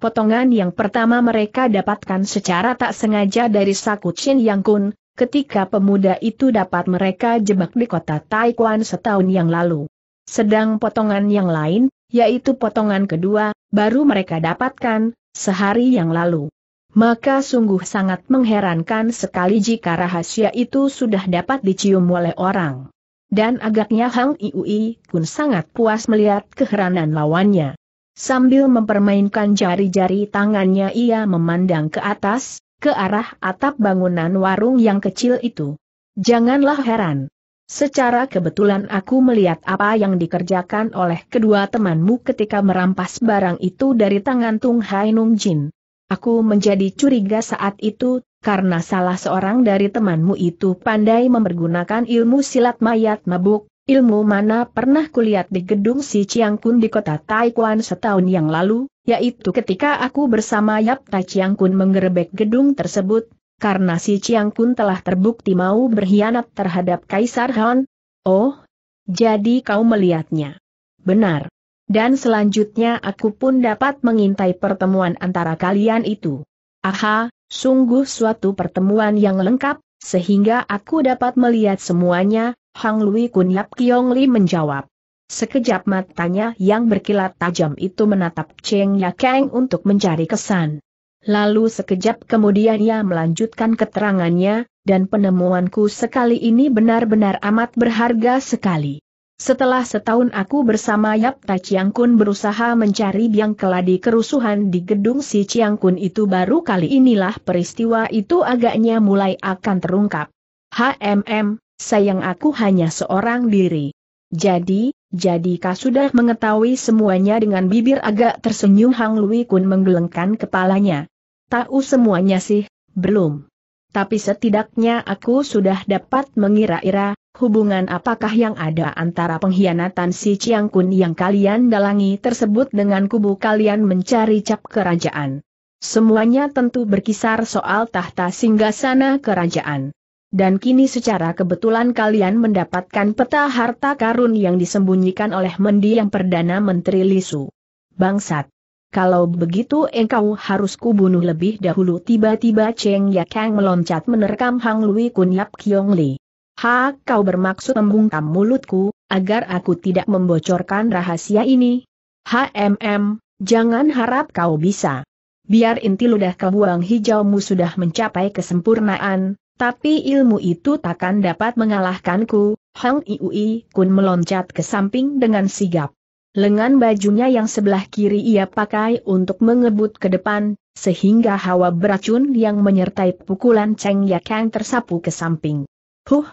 potongan yang pertama mereka dapatkan secara tak sengaja dari saku Chin Yang Kun, ketika pemuda itu dapat mereka jebak di kota Taiwan setahun yang lalu. Sedang potongan yang lain, yaitu potongan kedua, baru mereka dapatkan, sehari yang lalu. Maka sungguh sangat mengherankan sekali jika rahasia itu sudah dapat dicium oleh orang. Dan agaknya Hang Iui pun sangat puas melihat keheranan lawannya. Sambil mempermainkan jari-jari tangannya ia memandang ke atas, ke arah atap bangunan warung yang kecil itu. Janganlah heran. Secara kebetulan aku melihat apa yang dikerjakan oleh kedua temanmu ketika merampas barang itu dari tangan Tung Hai Nung Jin. Aku menjadi curiga saat itu, karena salah seorang dari temanmu itu pandai mempergunakan ilmu silat mayat mabuk, Ilmu mana pernah kulihat di gedung si Kun di kota Taikuan setahun yang lalu, yaitu ketika aku bersama Yap Tai Kun menggerebek gedung tersebut, karena si Kun telah terbukti mau berkhianat terhadap Kaisar Han. Oh, jadi kau melihatnya. Benar. Dan selanjutnya aku pun dapat mengintai pertemuan antara kalian itu. Aha, sungguh suatu pertemuan yang lengkap, sehingga aku dapat melihat semuanya, Hang Lui Kun Yap Kiong Li menjawab. Sekejap matanya yang berkilat tajam itu menatap Cheng Ya Kang untuk mencari kesan. Lalu sekejap kemudian ia melanjutkan keterangannya, dan penemuanku sekali ini benar-benar amat berharga sekali. Setelah setahun aku bersama Yap Ta Chiang Kun berusaha mencari biang keladi kerusuhan di gedung si Chiang Kun itu baru kali inilah peristiwa itu agaknya mulai akan terungkap. HMM, sayang aku hanya seorang diri. Jadi, jadi kau sudah mengetahui semuanya dengan bibir agak tersenyum Hang Lui Kun menggelengkan kepalanya. Tahu semuanya sih, belum. Tapi setidaknya aku sudah dapat mengira-ira, hubungan apakah yang ada antara pengkhianatan si Chiang Kun yang kalian dalangi tersebut dengan kubu kalian mencari cap kerajaan. Semuanya tentu berkisar soal tahta singgasana kerajaan dan kini secara kebetulan kalian mendapatkan peta harta karun yang disembunyikan oleh mendiang Perdana Menteri Lisu. Bangsat! Kalau begitu engkau harus kubunuh lebih dahulu tiba-tiba Cheng Ya Kang meloncat menerkam Hang Lui Kun Yap Kiong Li. Ha, kau bermaksud membungkam mulutku, agar aku tidak membocorkan rahasia ini? HMM, jangan harap kau bisa. Biar inti ludah kebuang hijaumu sudah mencapai kesempurnaan, tapi ilmu itu takkan dapat mengalahkanku, Hang Iui Kun meloncat ke samping dengan sigap. Lengan bajunya yang sebelah kiri ia pakai untuk mengebut ke depan, sehingga hawa beracun yang menyertai pukulan Cheng Yakang tersapu ke samping. Huh!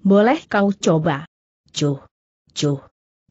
Boleh kau coba? Cuh! Cuh!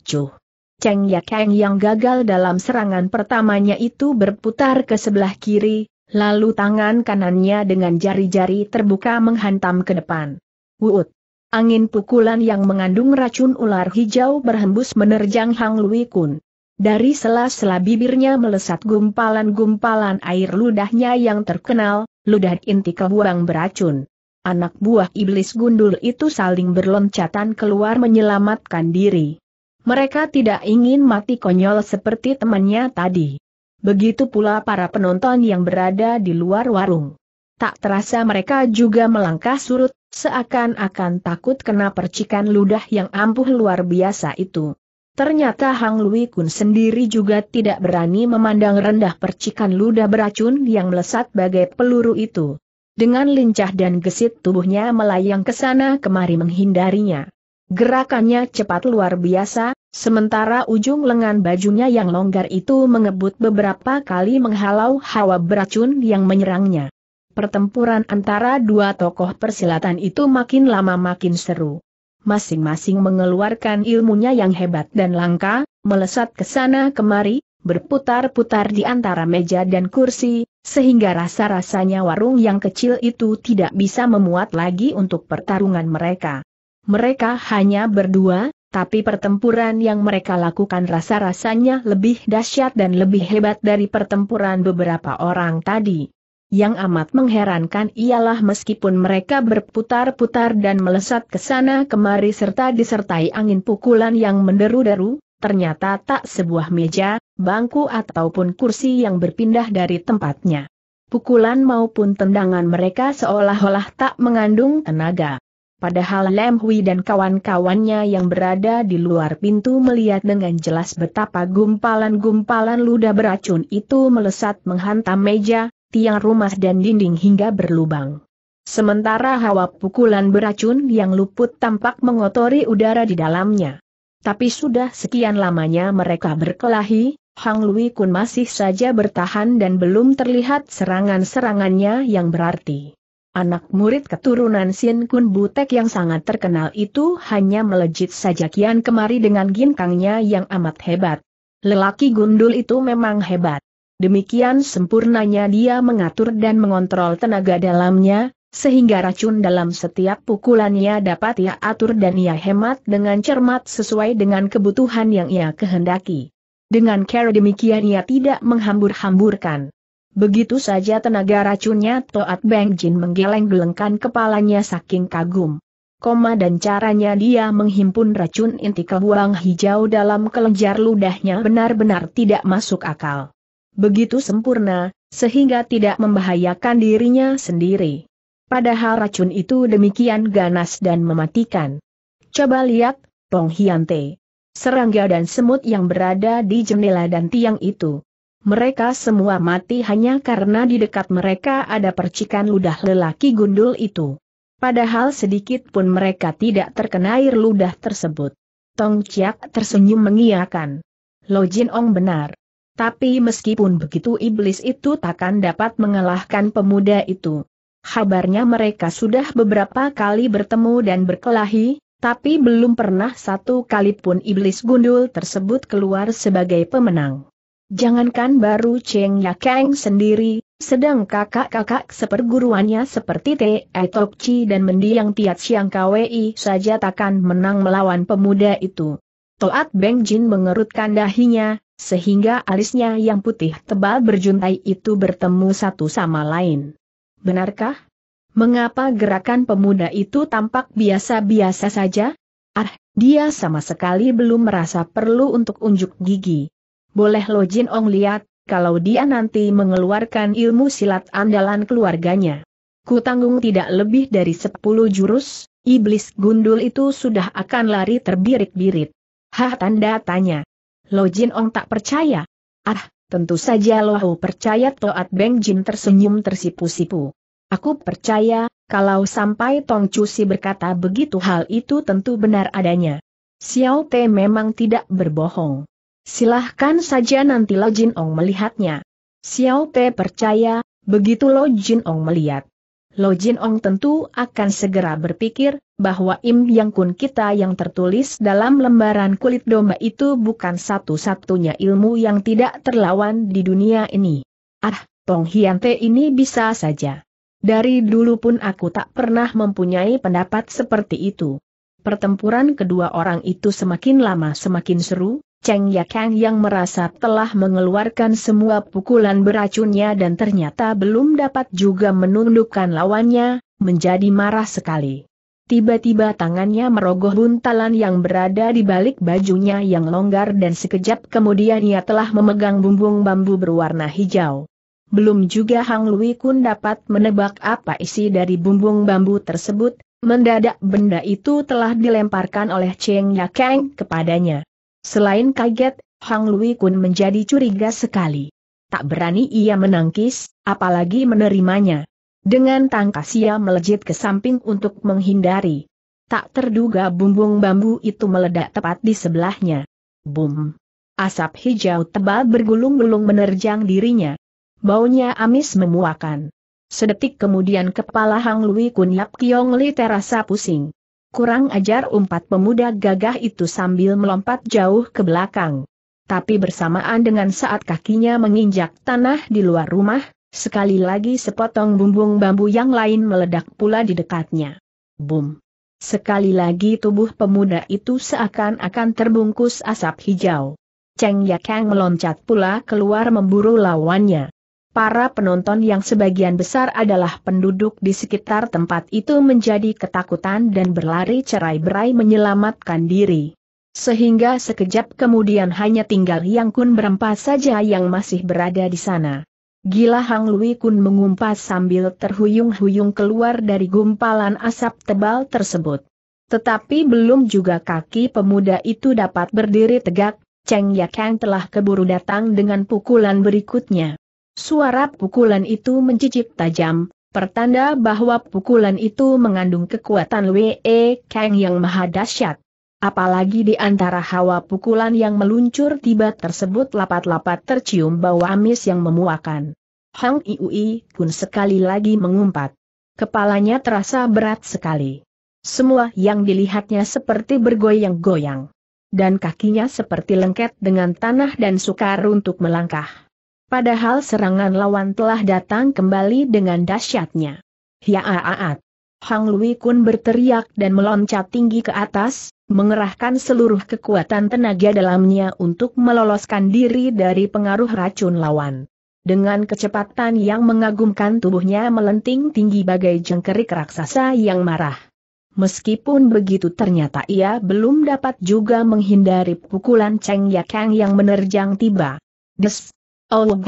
Cuh! Cheng Yakang yang gagal dalam serangan pertamanya itu berputar ke sebelah kiri, Lalu tangan kanannya dengan jari-jari terbuka menghantam ke depan. Wuut! Angin pukulan yang mengandung racun ular hijau berhembus menerjang Hang Lui Kun. Dari sela-sela bibirnya melesat gumpalan-gumpalan air ludahnya yang terkenal, ludah inti kebuang beracun. Anak buah iblis gundul itu saling berloncatan keluar menyelamatkan diri. Mereka tidak ingin mati konyol seperti temannya tadi. Begitu pula para penonton yang berada di luar warung. Tak terasa mereka juga melangkah surut, seakan-akan takut kena percikan ludah yang ampuh luar biasa itu. Ternyata Hang Lui Kun sendiri juga tidak berani memandang rendah percikan ludah beracun yang melesat bagai peluru itu. Dengan lincah dan gesit tubuhnya melayang ke sana kemari menghindarinya. Gerakannya cepat luar biasa, sementara ujung lengan bajunya yang longgar itu mengebut beberapa kali menghalau hawa beracun yang menyerangnya. Pertempuran antara dua tokoh persilatan itu makin lama makin seru. Masing-masing mengeluarkan ilmunya yang hebat dan langka, melesat ke sana kemari, berputar-putar di antara meja dan kursi, sehingga rasa-rasanya warung yang kecil itu tidak bisa memuat lagi untuk pertarungan mereka. Mereka hanya berdua, tapi pertempuran yang mereka lakukan rasa-rasanya lebih dahsyat dan lebih hebat dari pertempuran beberapa orang tadi. Yang amat mengherankan ialah meskipun mereka berputar-putar dan melesat ke sana kemari serta disertai angin pukulan yang menderu-deru, ternyata tak sebuah meja, bangku ataupun kursi yang berpindah dari tempatnya. Pukulan maupun tendangan mereka seolah-olah tak mengandung tenaga. Padahal Lem Hui dan kawan-kawannya yang berada di luar pintu melihat dengan jelas betapa gumpalan-gumpalan ludah beracun itu melesat menghantam meja, tiang rumah dan dinding hingga berlubang. Sementara hawa pukulan beracun yang luput tampak mengotori udara di dalamnya. Tapi sudah sekian lamanya mereka berkelahi, Hang Lui Kun masih saja bertahan dan belum terlihat serangan-serangannya yang berarti. Anak murid keturunan Sin Kun Butek yang sangat terkenal itu hanya melejit saja kian kemari dengan ginkangnya yang amat hebat. Lelaki gundul itu memang hebat. Demikian sempurnanya dia mengatur dan mengontrol tenaga dalamnya, sehingga racun dalam setiap pukulannya dapat ia atur dan ia hemat dengan cermat sesuai dengan kebutuhan yang ia kehendaki. Dengan cara demikian ia tidak menghambur-hamburkan. Begitu saja tenaga racunnya Toat Beng Jin menggeleng-gelengkan kepalanya saking kagum. Koma dan caranya dia menghimpun racun inti kebuang hijau dalam kelenjar ludahnya benar-benar tidak masuk akal. Begitu sempurna, sehingga tidak membahayakan dirinya sendiri. Padahal racun itu demikian ganas dan mematikan. Coba lihat, Tong Hiante. Serangga dan semut yang berada di jendela dan tiang itu. Mereka semua mati hanya karena di dekat mereka ada percikan ludah lelaki gundul itu. Padahal sedikit pun mereka tidak terkena air ludah tersebut. Tong Chiak tersenyum mengiakan. Lo Jin Ong benar. Tapi meskipun begitu iblis itu takkan dapat mengalahkan pemuda itu. Kabarnya mereka sudah beberapa kali bertemu dan berkelahi, tapi belum pernah satu kali pun iblis gundul tersebut keluar sebagai pemenang. Jangankan baru Cheng Ya Kang sendiri, sedang kakak-kakak seperguruannya seperti Te Chi dan mendiang Tiat Siang Kwei saja takkan menang melawan pemuda itu. Toat Beng Jin mengerutkan dahinya, sehingga alisnya yang putih tebal berjuntai itu bertemu satu sama lain. Benarkah? Mengapa gerakan pemuda itu tampak biasa-biasa saja? Ah, dia sama sekali belum merasa perlu untuk unjuk gigi. Boleh Lo Jin Ong lihat, kalau dia nanti mengeluarkan ilmu silat andalan keluarganya. Ku tanggung tidak lebih dari sepuluh jurus, iblis gundul itu sudah akan lari terbirit-birit. Hah tanda tanya. Lo Jin Ong tak percaya. Ah, tentu saja Lo percaya Toat Beng Jin tersenyum tersipu-sipu. Aku percaya, kalau sampai Tong Cusi berkata begitu hal itu tentu benar adanya. Xiao Te memang tidak berbohong. Silahkan saja nanti Lo Jin Ong melihatnya. Xiao Te percaya, begitu Lo Jin Ong melihat. Lo Jin Ong tentu akan segera berpikir, bahwa Im Yang Kun kita yang tertulis dalam lembaran kulit domba itu bukan satu-satunya ilmu yang tidak terlawan di dunia ini. Ah, Tong Hian Te ini bisa saja. Dari dulu pun aku tak pernah mempunyai pendapat seperti itu. Pertempuran kedua orang itu semakin lama semakin seru, Cheng Yakang yang merasa telah mengeluarkan semua pukulan beracunnya dan ternyata belum dapat juga menundukkan lawannya, menjadi marah sekali. Tiba-tiba tangannya merogoh buntalan yang berada di balik bajunya yang longgar dan sekejap kemudian ia telah memegang bumbung bambu berwarna hijau. Belum juga Hang Lui Kun dapat menebak apa isi dari bumbung bambu tersebut, mendadak benda itu telah dilemparkan oleh Cheng Kang kepadanya. Selain kaget, Hang Lui Kun menjadi curiga sekali. Tak berani ia menangkis, apalagi menerimanya. Dengan tangkas ia melejit ke samping untuk menghindari. Tak terduga bumbung bambu itu meledak tepat di sebelahnya. Bum! Asap hijau tebal bergulung-gulung menerjang dirinya. Baunya amis memuakan. Sedetik kemudian kepala Hang Lui Kun Yap Kiong Li terasa pusing. Kurang ajar Empat pemuda gagah itu sambil melompat jauh ke belakang. Tapi bersamaan dengan saat kakinya menginjak tanah di luar rumah, sekali lagi sepotong bumbung bambu yang lain meledak pula di dekatnya. Boom. Sekali lagi tubuh pemuda itu seakan-akan terbungkus asap hijau. Cheng Yakang meloncat pula keluar memburu lawannya para penonton yang sebagian besar adalah penduduk di sekitar tempat itu menjadi ketakutan dan berlari cerai-berai menyelamatkan diri. Sehingga sekejap kemudian hanya tinggal Yang Kun berempat saja yang masih berada di sana. Gila Hang Lui Kun mengumpas sambil terhuyung-huyung keluar dari gumpalan asap tebal tersebut. Tetapi belum juga kaki pemuda itu dapat berdiri tegak, Cheng Yakang telah keburu datang dengan pukulan berikutnya. Suara pukulan itu mencicip tajam, pertanda bahwa pukulan itu mengandung kekuatan Wee Kang yang maha dahsyat. Apalagi di antara hawa pukulan yang meluncur tiba tersebut lapat-lapat tercium bau amis yang memuakan. Hang Iui pun sekali lagi mengumpat. Kepalanya terasa berat sekali. Semua yang dilihatnya seperti bergoyang-goyang. Dan kakinya seperti lengket dengan tanah dan sukar untuk melangkah. Padahal serangan lawan telah datang kembali dengan dahsyatnya. Hiaaat! Hang Lui Kun berteriak dan meloncat tinggi ke atas, mengerahkan seluruh kekuatan tenaga dalamnya untuk meloloskan diri dari pengaruh racun lawan. Dengan kecepatan yang mengagumkan tubuhnya melenting tinggi bagai jengkerik raksasa yang marah. Meskipun begitu ternyata ia belum dapat juga menghindari pukulan Cheng Yakang yang menerjang tiba. Des! Oh,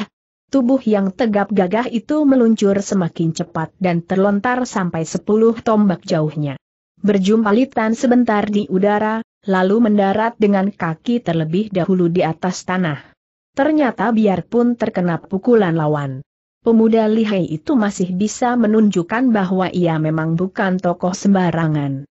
tubuh yang tegap gagah itu meluncur semakin cepat dan terlontar sampai sepuluh tombak jauhnya. Berjumpa litan sebentar di udara, lalu mendarat dengan kaki terlebih dahulu di atas tanah. Ternyata biarpun terkena pukulan lawan. Pemuda lihai itu masih bisa menunjukkan bahwa ia memang bukan tokoh sembarangan.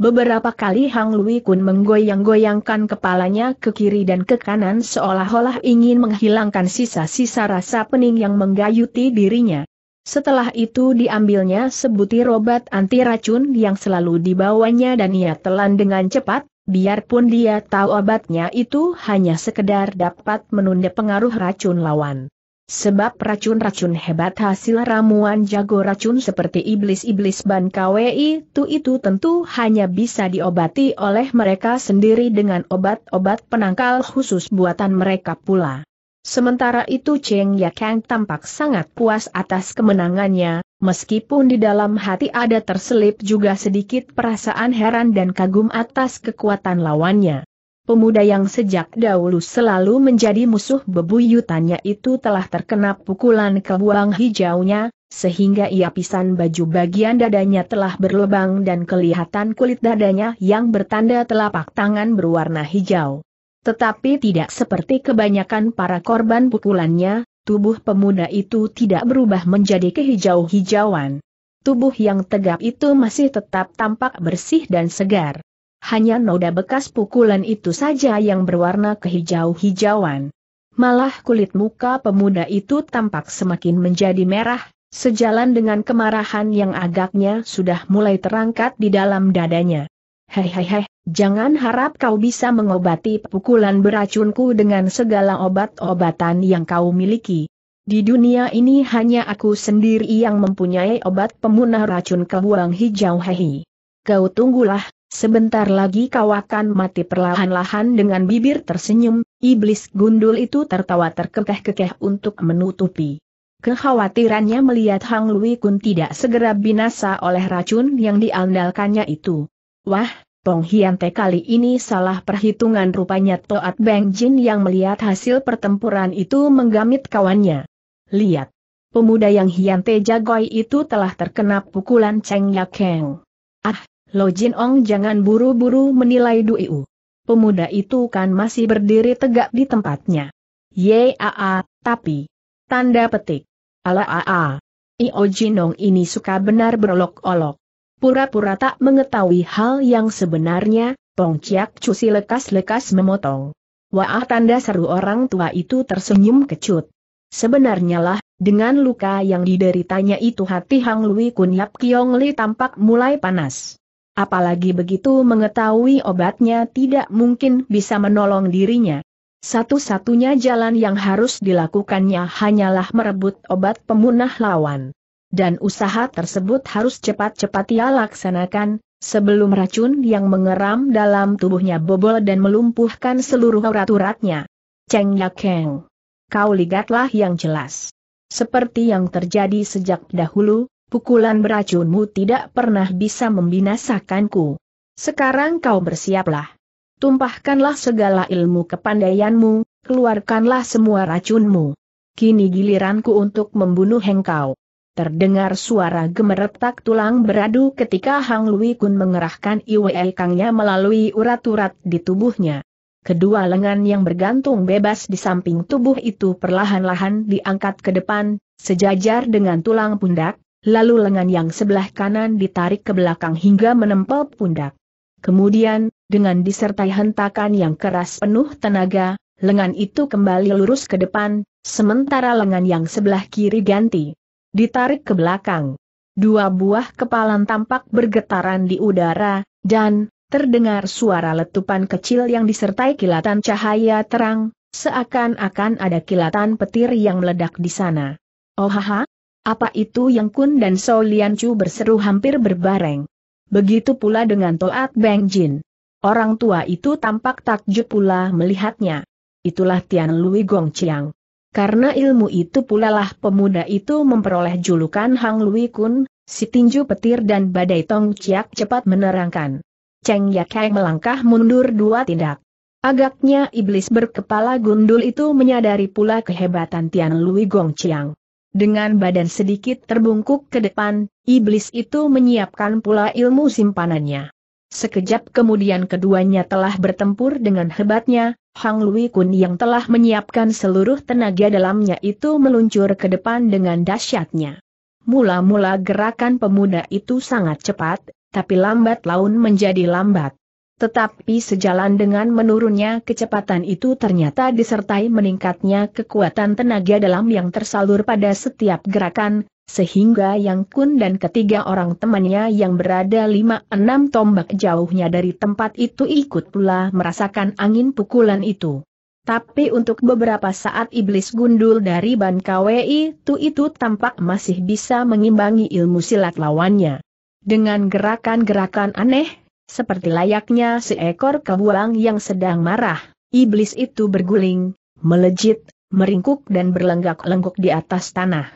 Beberapa kali Hang Lui Kun menggoyang-goyangkan kepalanya ke kiri dan ke kanan seolah-olah ingin menghilangkan sisa-sisa rasa pening yang menggayuti dirinya. Setelah itu diambilnya sebutir obat anti racun yang selalu dibawanya dan ia telan dengan cepat, biarpun dia tahu obatnya itu hanya sekedar dapat menunda pengaruh racun lawan. Sebab racun-racun hebat hasil ramuan jago racun seperti iblis-iblis ban KWI itu itu tentu hanya bisa diobati oleh mereka sendiri dengan obat-obat penangkal khusus buatan mereka pula. Sementara itu Cheng Ya Kang tampak sangat puas atas kemenangannya, meskipun di dalam hati ada terselip juga sedikit perasaan heran dan kagum atas kekuatan lawannya pemuda yang sejak dahulu selalu menjadi musuh bebuyutannya itu telah terkena pukulan kebuang hijaunya, sehingga ia pisan baju bagian dadanya telah berlubang dan kelihatan kulit dadanya yang bertanda telapak tangan berwarna hijau. Tetapi tidak seperti kebanyakan para korban pukulannya, tubuh pemuda itu tidak berubah menjadi kehijau-hijauan. Tubuh yang tegap itu masih tetap tampak bersih dan segar hanya noda bekas pukulan itu saja yang berwarna kehijau-hijauan. Malah kulit muka pemuda itu tampak semakin menjadi merah, sejalan dengan kemarahan yang agaknya sudah mulai terangkat di dalam dadanya. Hehehe, jangan harap kau bisa mengobati pukulan beracunku dengan segala obat-obatan yang kau miliki. Di dunia ini hanya aku sendiri yang mempunyai obat pemunah racun kebuang hijau hehi. Kau tunggulah, Sebentar lagi kau akan mati perlahan-lahan dengan bibir tersenyum, iblis gundul itu tertawa terkekeh-kekeh untuk menutupi. Kekhawatirannya melihat Hang Lui Kun tidak segera binasa oleh racun yang diandalkannya itu. Wah, Pong Hiante kali ini salah perhitungan rupanya Toat Beng Jin yang melihat hasil pertempuran itu menggamit kawannya. Lihat. Pemuda yang Hiante jagoi itu telah terkena pukulan Cheng Yakeng. Ah, Lo Jin Ong jangan buru-buru menilai Duiu. Pemuda itu kan masih berdiri tegak di tempatnya. Yaa, tapi. Tanda petik. Ala aa. Io Jinong ini suka benar berolok-olok. Pura-pura tak mengetahui hal yang sebenarnya, Pong Ciak Cusi lekas-lekas memotong. Wah tanda seru orang tua itu tersenyum kecut. Sebenarnya lah, dengan luka yang dideritanya itu hati Hang Lui Kun Yap Kiong Li tampak mulai panas. Apalagi begitu mengetahui obatnya tidak mungkin bisa menolong dirinya. Satu-satunya jalan yang harus dilakukannya hanyalah merebut obat pemunah lawan. Dan usaha tersebut harus cepat-cepat ia laksanakan, sebelum racun yang mengeram dalam tubuhnya bobol dan melumpuhkan seluruh urat-uratnya. Cheng Yakeng. Kau lihatlah yang jelas. Seperti yang terjadi sejak dahulu, pukulan beracunmu tidak pernah bisa membinasakanku. Sekarang kau bersiaplah. Tumpahkanlah segala ilmu kepandaianmu, keluarkanlah semua racunmu. Kini giliranku untuk membunuh engkau. Terdengar suara gemeretak tulang beradu ketika Hang Lui Kun mengerahkan Iwe Kangnya melalui urat-urat di tubuhnya. Kedua lengan yang bergantung bebas di samping tubuh itu perlahan-lahan diangkat ke depan, sejajar dengan tulang pundak, lalu lengan yang sebelah kanan ditarik ke belakang hingga menempel pundak. Kemudian, dengan disertai hentakan yang keras penuh tenaga, lengan itu kembali lurus ke depan, sementara lengan yang sebelah kiri ganti. Ditarik ke belakang. Dua buah kepalan tampak bergetaran di udara, dan, terdengar suara letupan kecil yang disertai kilatan cahaya terang, seakan-akan ada kilatan petir yang meledak di sana. Oh haha, apa itu yang Kun dan So Lian Chu berseru hampir berbareng. Begitu pula dengan Toat Beng Jin. Orang tua itu tampak takjub pula melihatnya. Itulah Tian Lui Gong Chiang. Karena ilmu itu pula lah pemuda itu memperoleh julukan Hang Lui Kun, si tinju petir dan badai tong ciak cepat menerangkan. Cheng Yakai melangkah mundur dua tindak. Agaknya iblis berkepala gundul itu menyadari pula kehebatan Tian Lui Gong Chiang. Dengan badan sedikit terbungkuk ke depan, iblis itu menyiapkan pula ilmu simpanannya. Sekejap kemudian keduanya telah bertempur dengan hebatnya, Hang Lui Kun yang telah menyiapkan seluruh tenaga dalamnya itu meluncur ke depan dengan dahsyatnya. Mula-mula gerakan pemuda itu sangat cepat, tapi lambat laun menjadi lambat. Tetapi sejalan dengan menurunnya kecepatan itu ternyata disertai meningkatnya kekuatan tenaga dalam yang tersalur pada setiap gerakan, sehingga Yang Kun dan ketiga orang temannya yang berada lima enam tombak jauhnya dari tempat itu ikut pula merasakan angin pukulan itu. Tapi untuk beberapa saat iblis gundul dari Ban KWI itu itu tampak masih bisa mengimbangi ilmu silat lawannya. Dengan gerakan-gerakan aneh, seperti layaknya seekor kebuang yang sedang marah. Iblis itu berguling, melejit, meringkuk dan berlenggak-lenggok di atas tanah.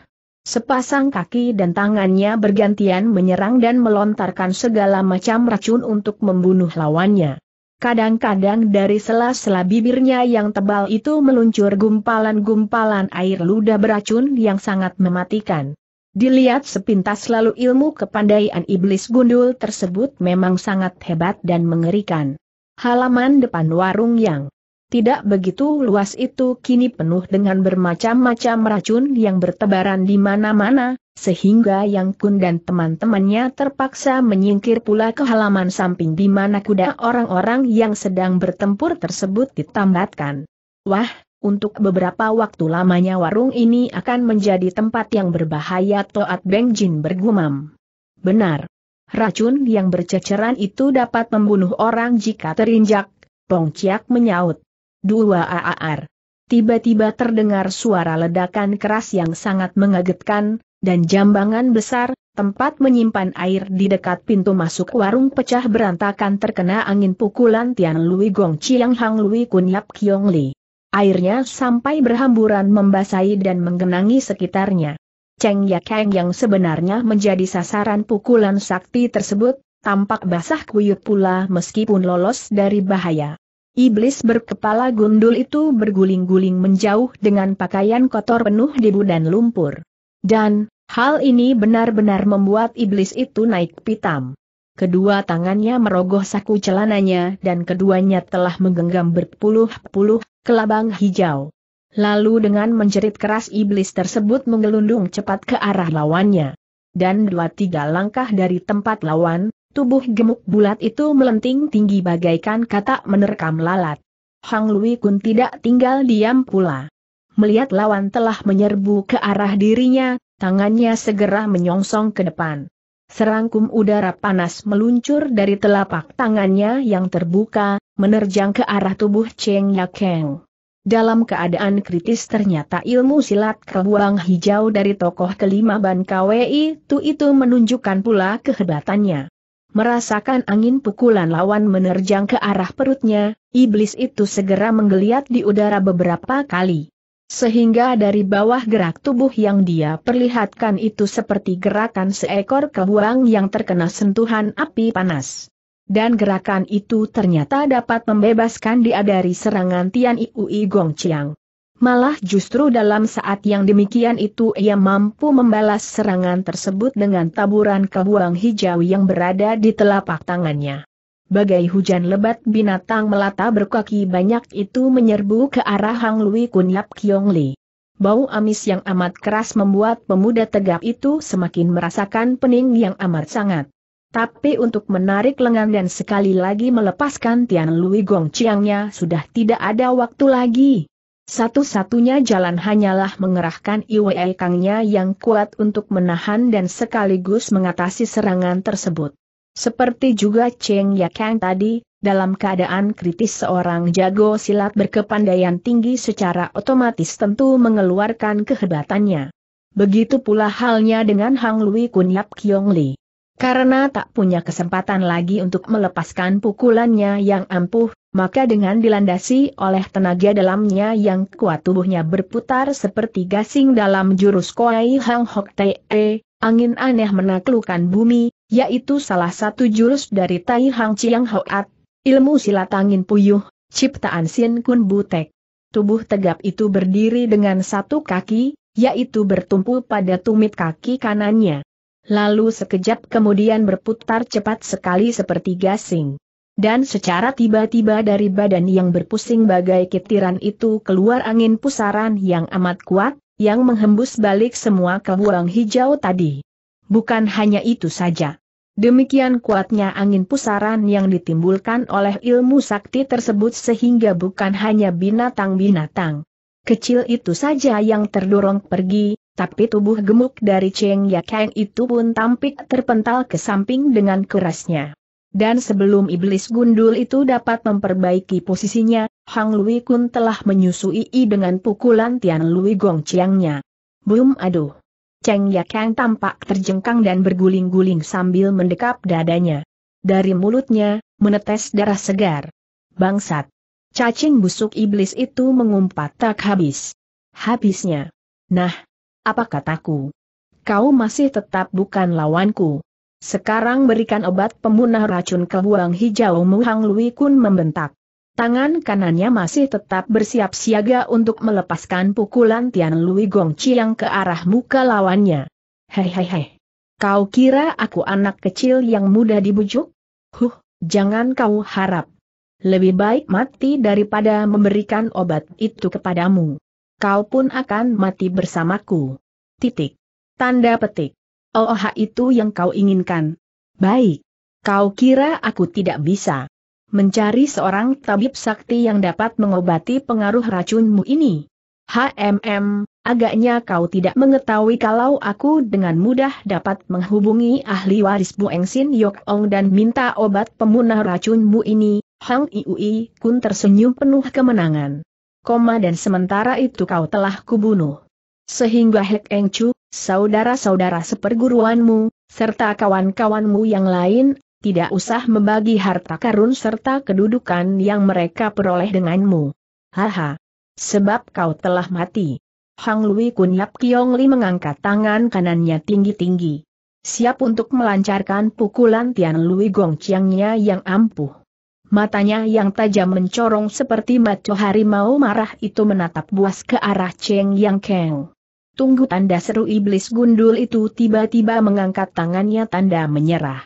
Sepasang kaki dan tangannya bergantian menyerang dan melontarkan segala macam racun untuk membunuh lawannya. Kadang-kadang dari sela-sela bibirnya yang tebal itu meluncur gumpalan-gumpalan air ludah beracun yang sangat mematikan. Dilihat sepintas lalu ilmu kepandaian iblis gundul tersebut memang sangat hebat dan mengerikan. Halaman depan warung yang tidak begitu luas itu kini penuh dengan bermacam-macam racun yang bertebaran di mana-mana, sehingga Yang Kun dan teman-temannya terpaksa menyingkir pula ke halaman samping di mana kuda orang-orang yang sedang bertempur tersebut ditambatkan. Wah, untuk beberapa waktu lamanya warung ini akan menjadi tempat yang berbahaya Toat Beng Jin bergumam. Benar. Racun yang berceceran itu dapat membunuh orang jika terinjak, Pong Chiak menyaut. Dua AAR. Tiba-tiba terdengar suara ledakan keras yang sangat mengagetkan, dan jambangan besar, tempat menyimpan air di dekat pintu masuk warung pecah berantakan terkena angin pukulan Tian Lui Gong Chiang Hang Lui Kun Yap Kiong Li. Airnya sampai berhamburan membasahi dan menggenangi sekitarnya. Cheng Yakeng yang sebenarnya menjadi sasaran pukulan sakti tersebut, tampak basah kuyup pula meskipun lolos dari bahaya. Iblis berkepala gundul itu berguling-guling menjauh dengan pakaian kotor penuh debu dan lumpur. Dan, hal ini benar-benar membuat iblis itu naik pitam. Kedua tangannya merogoh saku celananya dan keduanya telah menggenggam berpuluh-puluh kelabang hijau. Lalu dengan menjerit keras iblis tersebut menggelundung cepat ke arah lawannya. Dan dua tiga langkah dari tempat lawan, tubuh gemuk bulat itu melenting tinggi bagaikan kata menerkam lalat. Hang Lui Kun tidak tinggal diam pula. Melihat lawan telah menyerbu ke arah dirinya, tangannya segera menyongsong ke depan. Serangkum udara panas meluncur dari telapak tangannya yang terbuka, menerjang ke arah tubuh Cheng Yakeng. Dalam keadaan kritis ternyata ilmu silat kebuang hijau dari tokoh kelima Ban KWI itu itu menunjukkan pula kehebatannya. Merasakan angin pukulan lawan menerjang ke arah perutnya, iblis itu segera menggeliat di udara beberapa kali. Sehingga dari bawah gerak tubuh yang dia perlihatkan itu seperti gerakan seekor kebuang yang terkena sentuhan api panas. Dan gerakan itu ternyata dapat membebaskan dia dari serangan Tian Iui Chiang. Malah justru dalam saat yang demikian itu ia mampu membalas serangan tersebut dengan taburan kebuang hijau yang berada di telapak tangannya. Bagai hujan lebat binatang melata berkaki banyak itu menyerbu ke arah Hang Lui Kun Yap Kiong Li. Bau amis yang amat keras membuat pemuda tegap itu semakin merasakan pening yang amat sangat. Tapi untuk menarik lengan dan sekali lagi melepaskan Tian Lui Gong Chiangnya sudah tidak ada waktu lagi. Satu-satunya jalan hanyalah mengerahkan Iwe Kangnya yang kuat untuk menahan dan sekaligus mengatasi serangan tersebut. Seperti juga Cheng Yakang tadi, dalam keadaan kritis seorang jago silat berkepandaian tinggi secara otomatis tentu mengeluarkan kehebatannya. Begitu pula halnya dengan Hang Lui Kun Yap Kiong Li. Karena tak punya kesempatan lagi untuk melepaskan pukulannya yang ampuh, maka dengan dilandasi oleh tenaga dalamnya yang kuat tubuhnya berputar seperti gasing dalam jurus Koai Hang Hok Te, angin aneh menaklukkan bumi, yaitu salah satu jurus dari Tai Hang Chiang Hoat, ilmu silat angin puyuh, ciptaan Sin Kun Butek. Tubuh tegap itu berdiri dengan satu kaki, yaitu bertumpu pada tumit kaki kanannya. Lalu sekejap kemudian berputar cepat sekali seperti gasing. Dan secara tiba-tiba dari badan yang berpusing bagai kitiran itu keluar angin pusaran yang amat kuat, yang menghembus balik semua kebuang hijau tadi. Bukan hanya itu saja. Demikian kuatnya angin pusaran yang ditimbulkan oleh ilmu sakti tersebut sehingga bukan hanya binatang-binatang kecil itu saja yang terdorong pergi, tapi tubuh gemuk dari Cheng Yakang itu pun tampik terpental ke samping dengan kerasnya. Dan sebelum iblis gundul itu dapat memperbaiki posisinya, Hang Lui Kun telah menyusui dengan pukulan Tian Lui Gong Chiangnya. Boom aduh. Cheng Yakang tampak terjengkang dan berguling-guling sambil mendekap dadanya. Dari mulutnya, menetes darah segar. Bangsat! Cacing busuk iblis itu mengumpat tak habis. Habisnya. Nah, apa kataku? Kau masih tetap bukan lawanku. Sekarang berikan obat pemunah racun kebuang hijau Muhang Lui Kun membentak. Tangan kanannya masih tetap bersiap siaga untuk melepaskan pukulan Tian Lui Gong Chiang ke arah muka lawannya. Hei hei hei. Kau kira aku anak kecil yang mudah dibujuk? Huh, jangan kau harap. Lebih baik mati daripada memberikan obat itu kepadamu. Kau pun akan mati bersamaku. Titik. Tanda petik. Oh, oh itu yang kau inginkan. Baik. Kau kira aku tidak bisa mencari seorang tabib sakti yang dapat mengobati pengaruh racunmu ini. HMM, agaknya kau tidak mengetahui kalau aku dengan mudah dapat menghubungi ahli waris Bu Engsin Yok Ong dan minta obat pemunah racunmu ini, Hang Iui Kun tersenyum penuh kemenangan. Koma dan sementara itu kau telah kubunuh. Sehingga Hek Eng Chu, saudara-saudara seperguruanmu, serta kawan-kawanmu yang lain, tidak usah membagi harta karun serta kedudukan yang mereka peroleh denganmu. Haha. Sebab kau telah mati. Hang Lui Kun Yap Kiong Li mengangkat tangan kanannya tinggi-tinggi. Siap untuk melancarkan pukulan Tian Lui Gong Chiangnya yang ampuh. Matanya yang tajam mencorong seperti mata harimau marah itu menatap buas ke arah Cheng Yang Keng. Tunggu tanda seru iblis gundul itu tiba-tiba mengangkat tangannya tanda menyerah.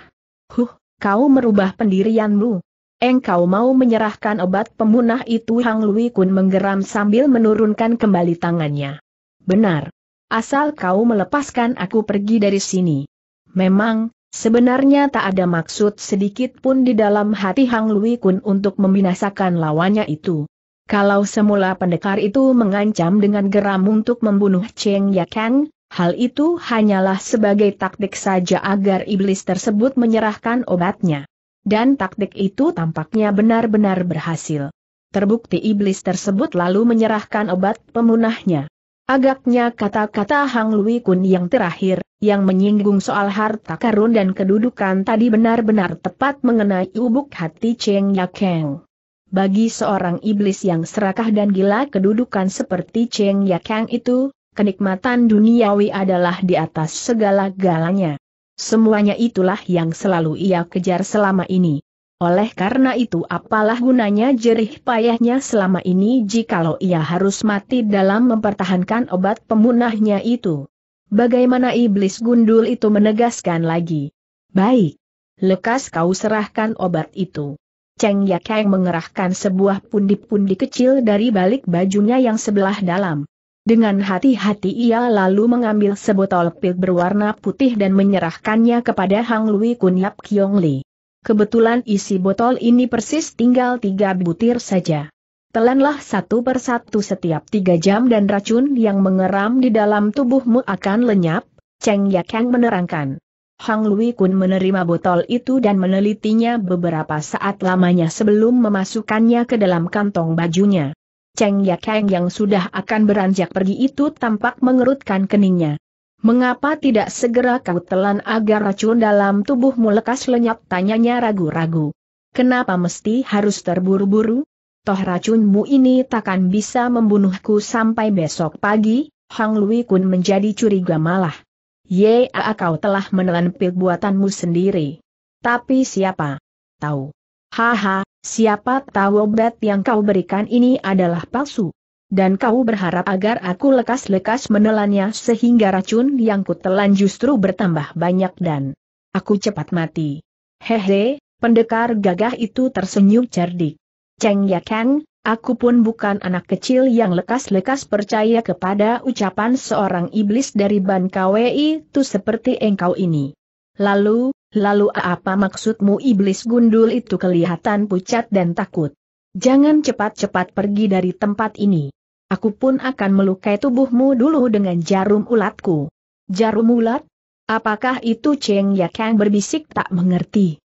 Huh, kau merubah pendirianmu. Engkau mau menyerahkan obat pemunah itu Hang Lui Kun menggeram sambil menurunkan kembali tangannya. Benar. Asal kau melepaskan aku pergi dari sini. Memang, sebenarnya tak ada maksud sedikit pun di dalam hati Hang Lui Kun untuk membinasakan lawannya itu. Kalau semula pendekar itu mengancam dengan geram untuk membunuh Cheng Yakan? Hal itu hanyalah sebagai taktik saja agar iblis tersebut menyerahkan obatnya. Dan taktik itu tampaknya benar-benar berhasil. Terbukti iblis tersebut lalu menyerahkan obat pemunahnya. Agaknya kata-kata Hang Lui Kun yang terakhir, yang menyinggung soal harta karun dan kedudukan tadi benar-benar tepat mengenai ubuk hati Cheng Yakeng. Bagi seorang iblis yang serakah dan gila kedudukan seperti Cheng Yakeng itu, kenikmatan duniawi adalah di atas segala galanya. Semuanya itulah yang selalu ia kejar selama ini. Oleh karena itu apalah gunanya jerih payahnya selama ini jikalau ia harus mati dalam mempertahankan obat pemunahnya itu. Bagaimana iblis gundul itu menegaskan lagi. Baik. Lekas kau serahkan obat itu. Cheng Yakeng mengerahkan sebuah pundi-pundi kecil dari balik bajunya yang sebelah dalam. Dengan hati-hati ia lalu mengambil sebotol pil berwarna putih dan menyerahkannya kepada Hang Lui Kun Yap Kiong Li. Kebetulan isi botol ini persis tinggal tiga butir saja. Telanlah satu persatu setiap tiga jam dan racun yang mengeram di dalam tubuhmu akan lenyap, Cheng Kang menerangkan. Hang Lui Kun menerima botol itu dan menelitinya beberapa saat lamanya sebelum memasukkannya ke dalam kantong bajunya. Cheng Kang yang sudah akan beranjak pergi itu tampak mengerutkan keningnya. Mengapa tidak segera kau telan agar racun dalam tubuhmu lekas lenyap tanyanya ragu-ragu. Kenapa mesti harus terburu-buru? Toh racunmu ini takkan bisa membunuhku sampai besok pagi, Hang Lui Kun menjadi curiga malah. Yea kau telah menelan pil buatanmu sendiri. Tapi siapa? Tahu. Haha, Siapa tahu obat yang kau berikan ini adalah palsu. Dan kau berharap agar aku lekas-lekas menelannya sehingga racun yang kutelan justru bertambah banyak dan aku cepat mati. Hehe, pendekar gagah itu tersenyum cerdik. Cheng Kang, ya aku pun bukan anak kecil yang lekas-lekas percaya kepada ucapan seorang iblis dari Ban KWI itu seperti engkau ini. Lalu, lalu apa maksudmu iblis gundul itu kelihatan pucat dan takut? Jangan cepat-cepat pergi dari tempat ini. Aku pun akan melukai tubuhmu dulu dengan jarum ulatku. Jarum ulat? Apakah itu Cheng Yakang berbisik tak mengerti?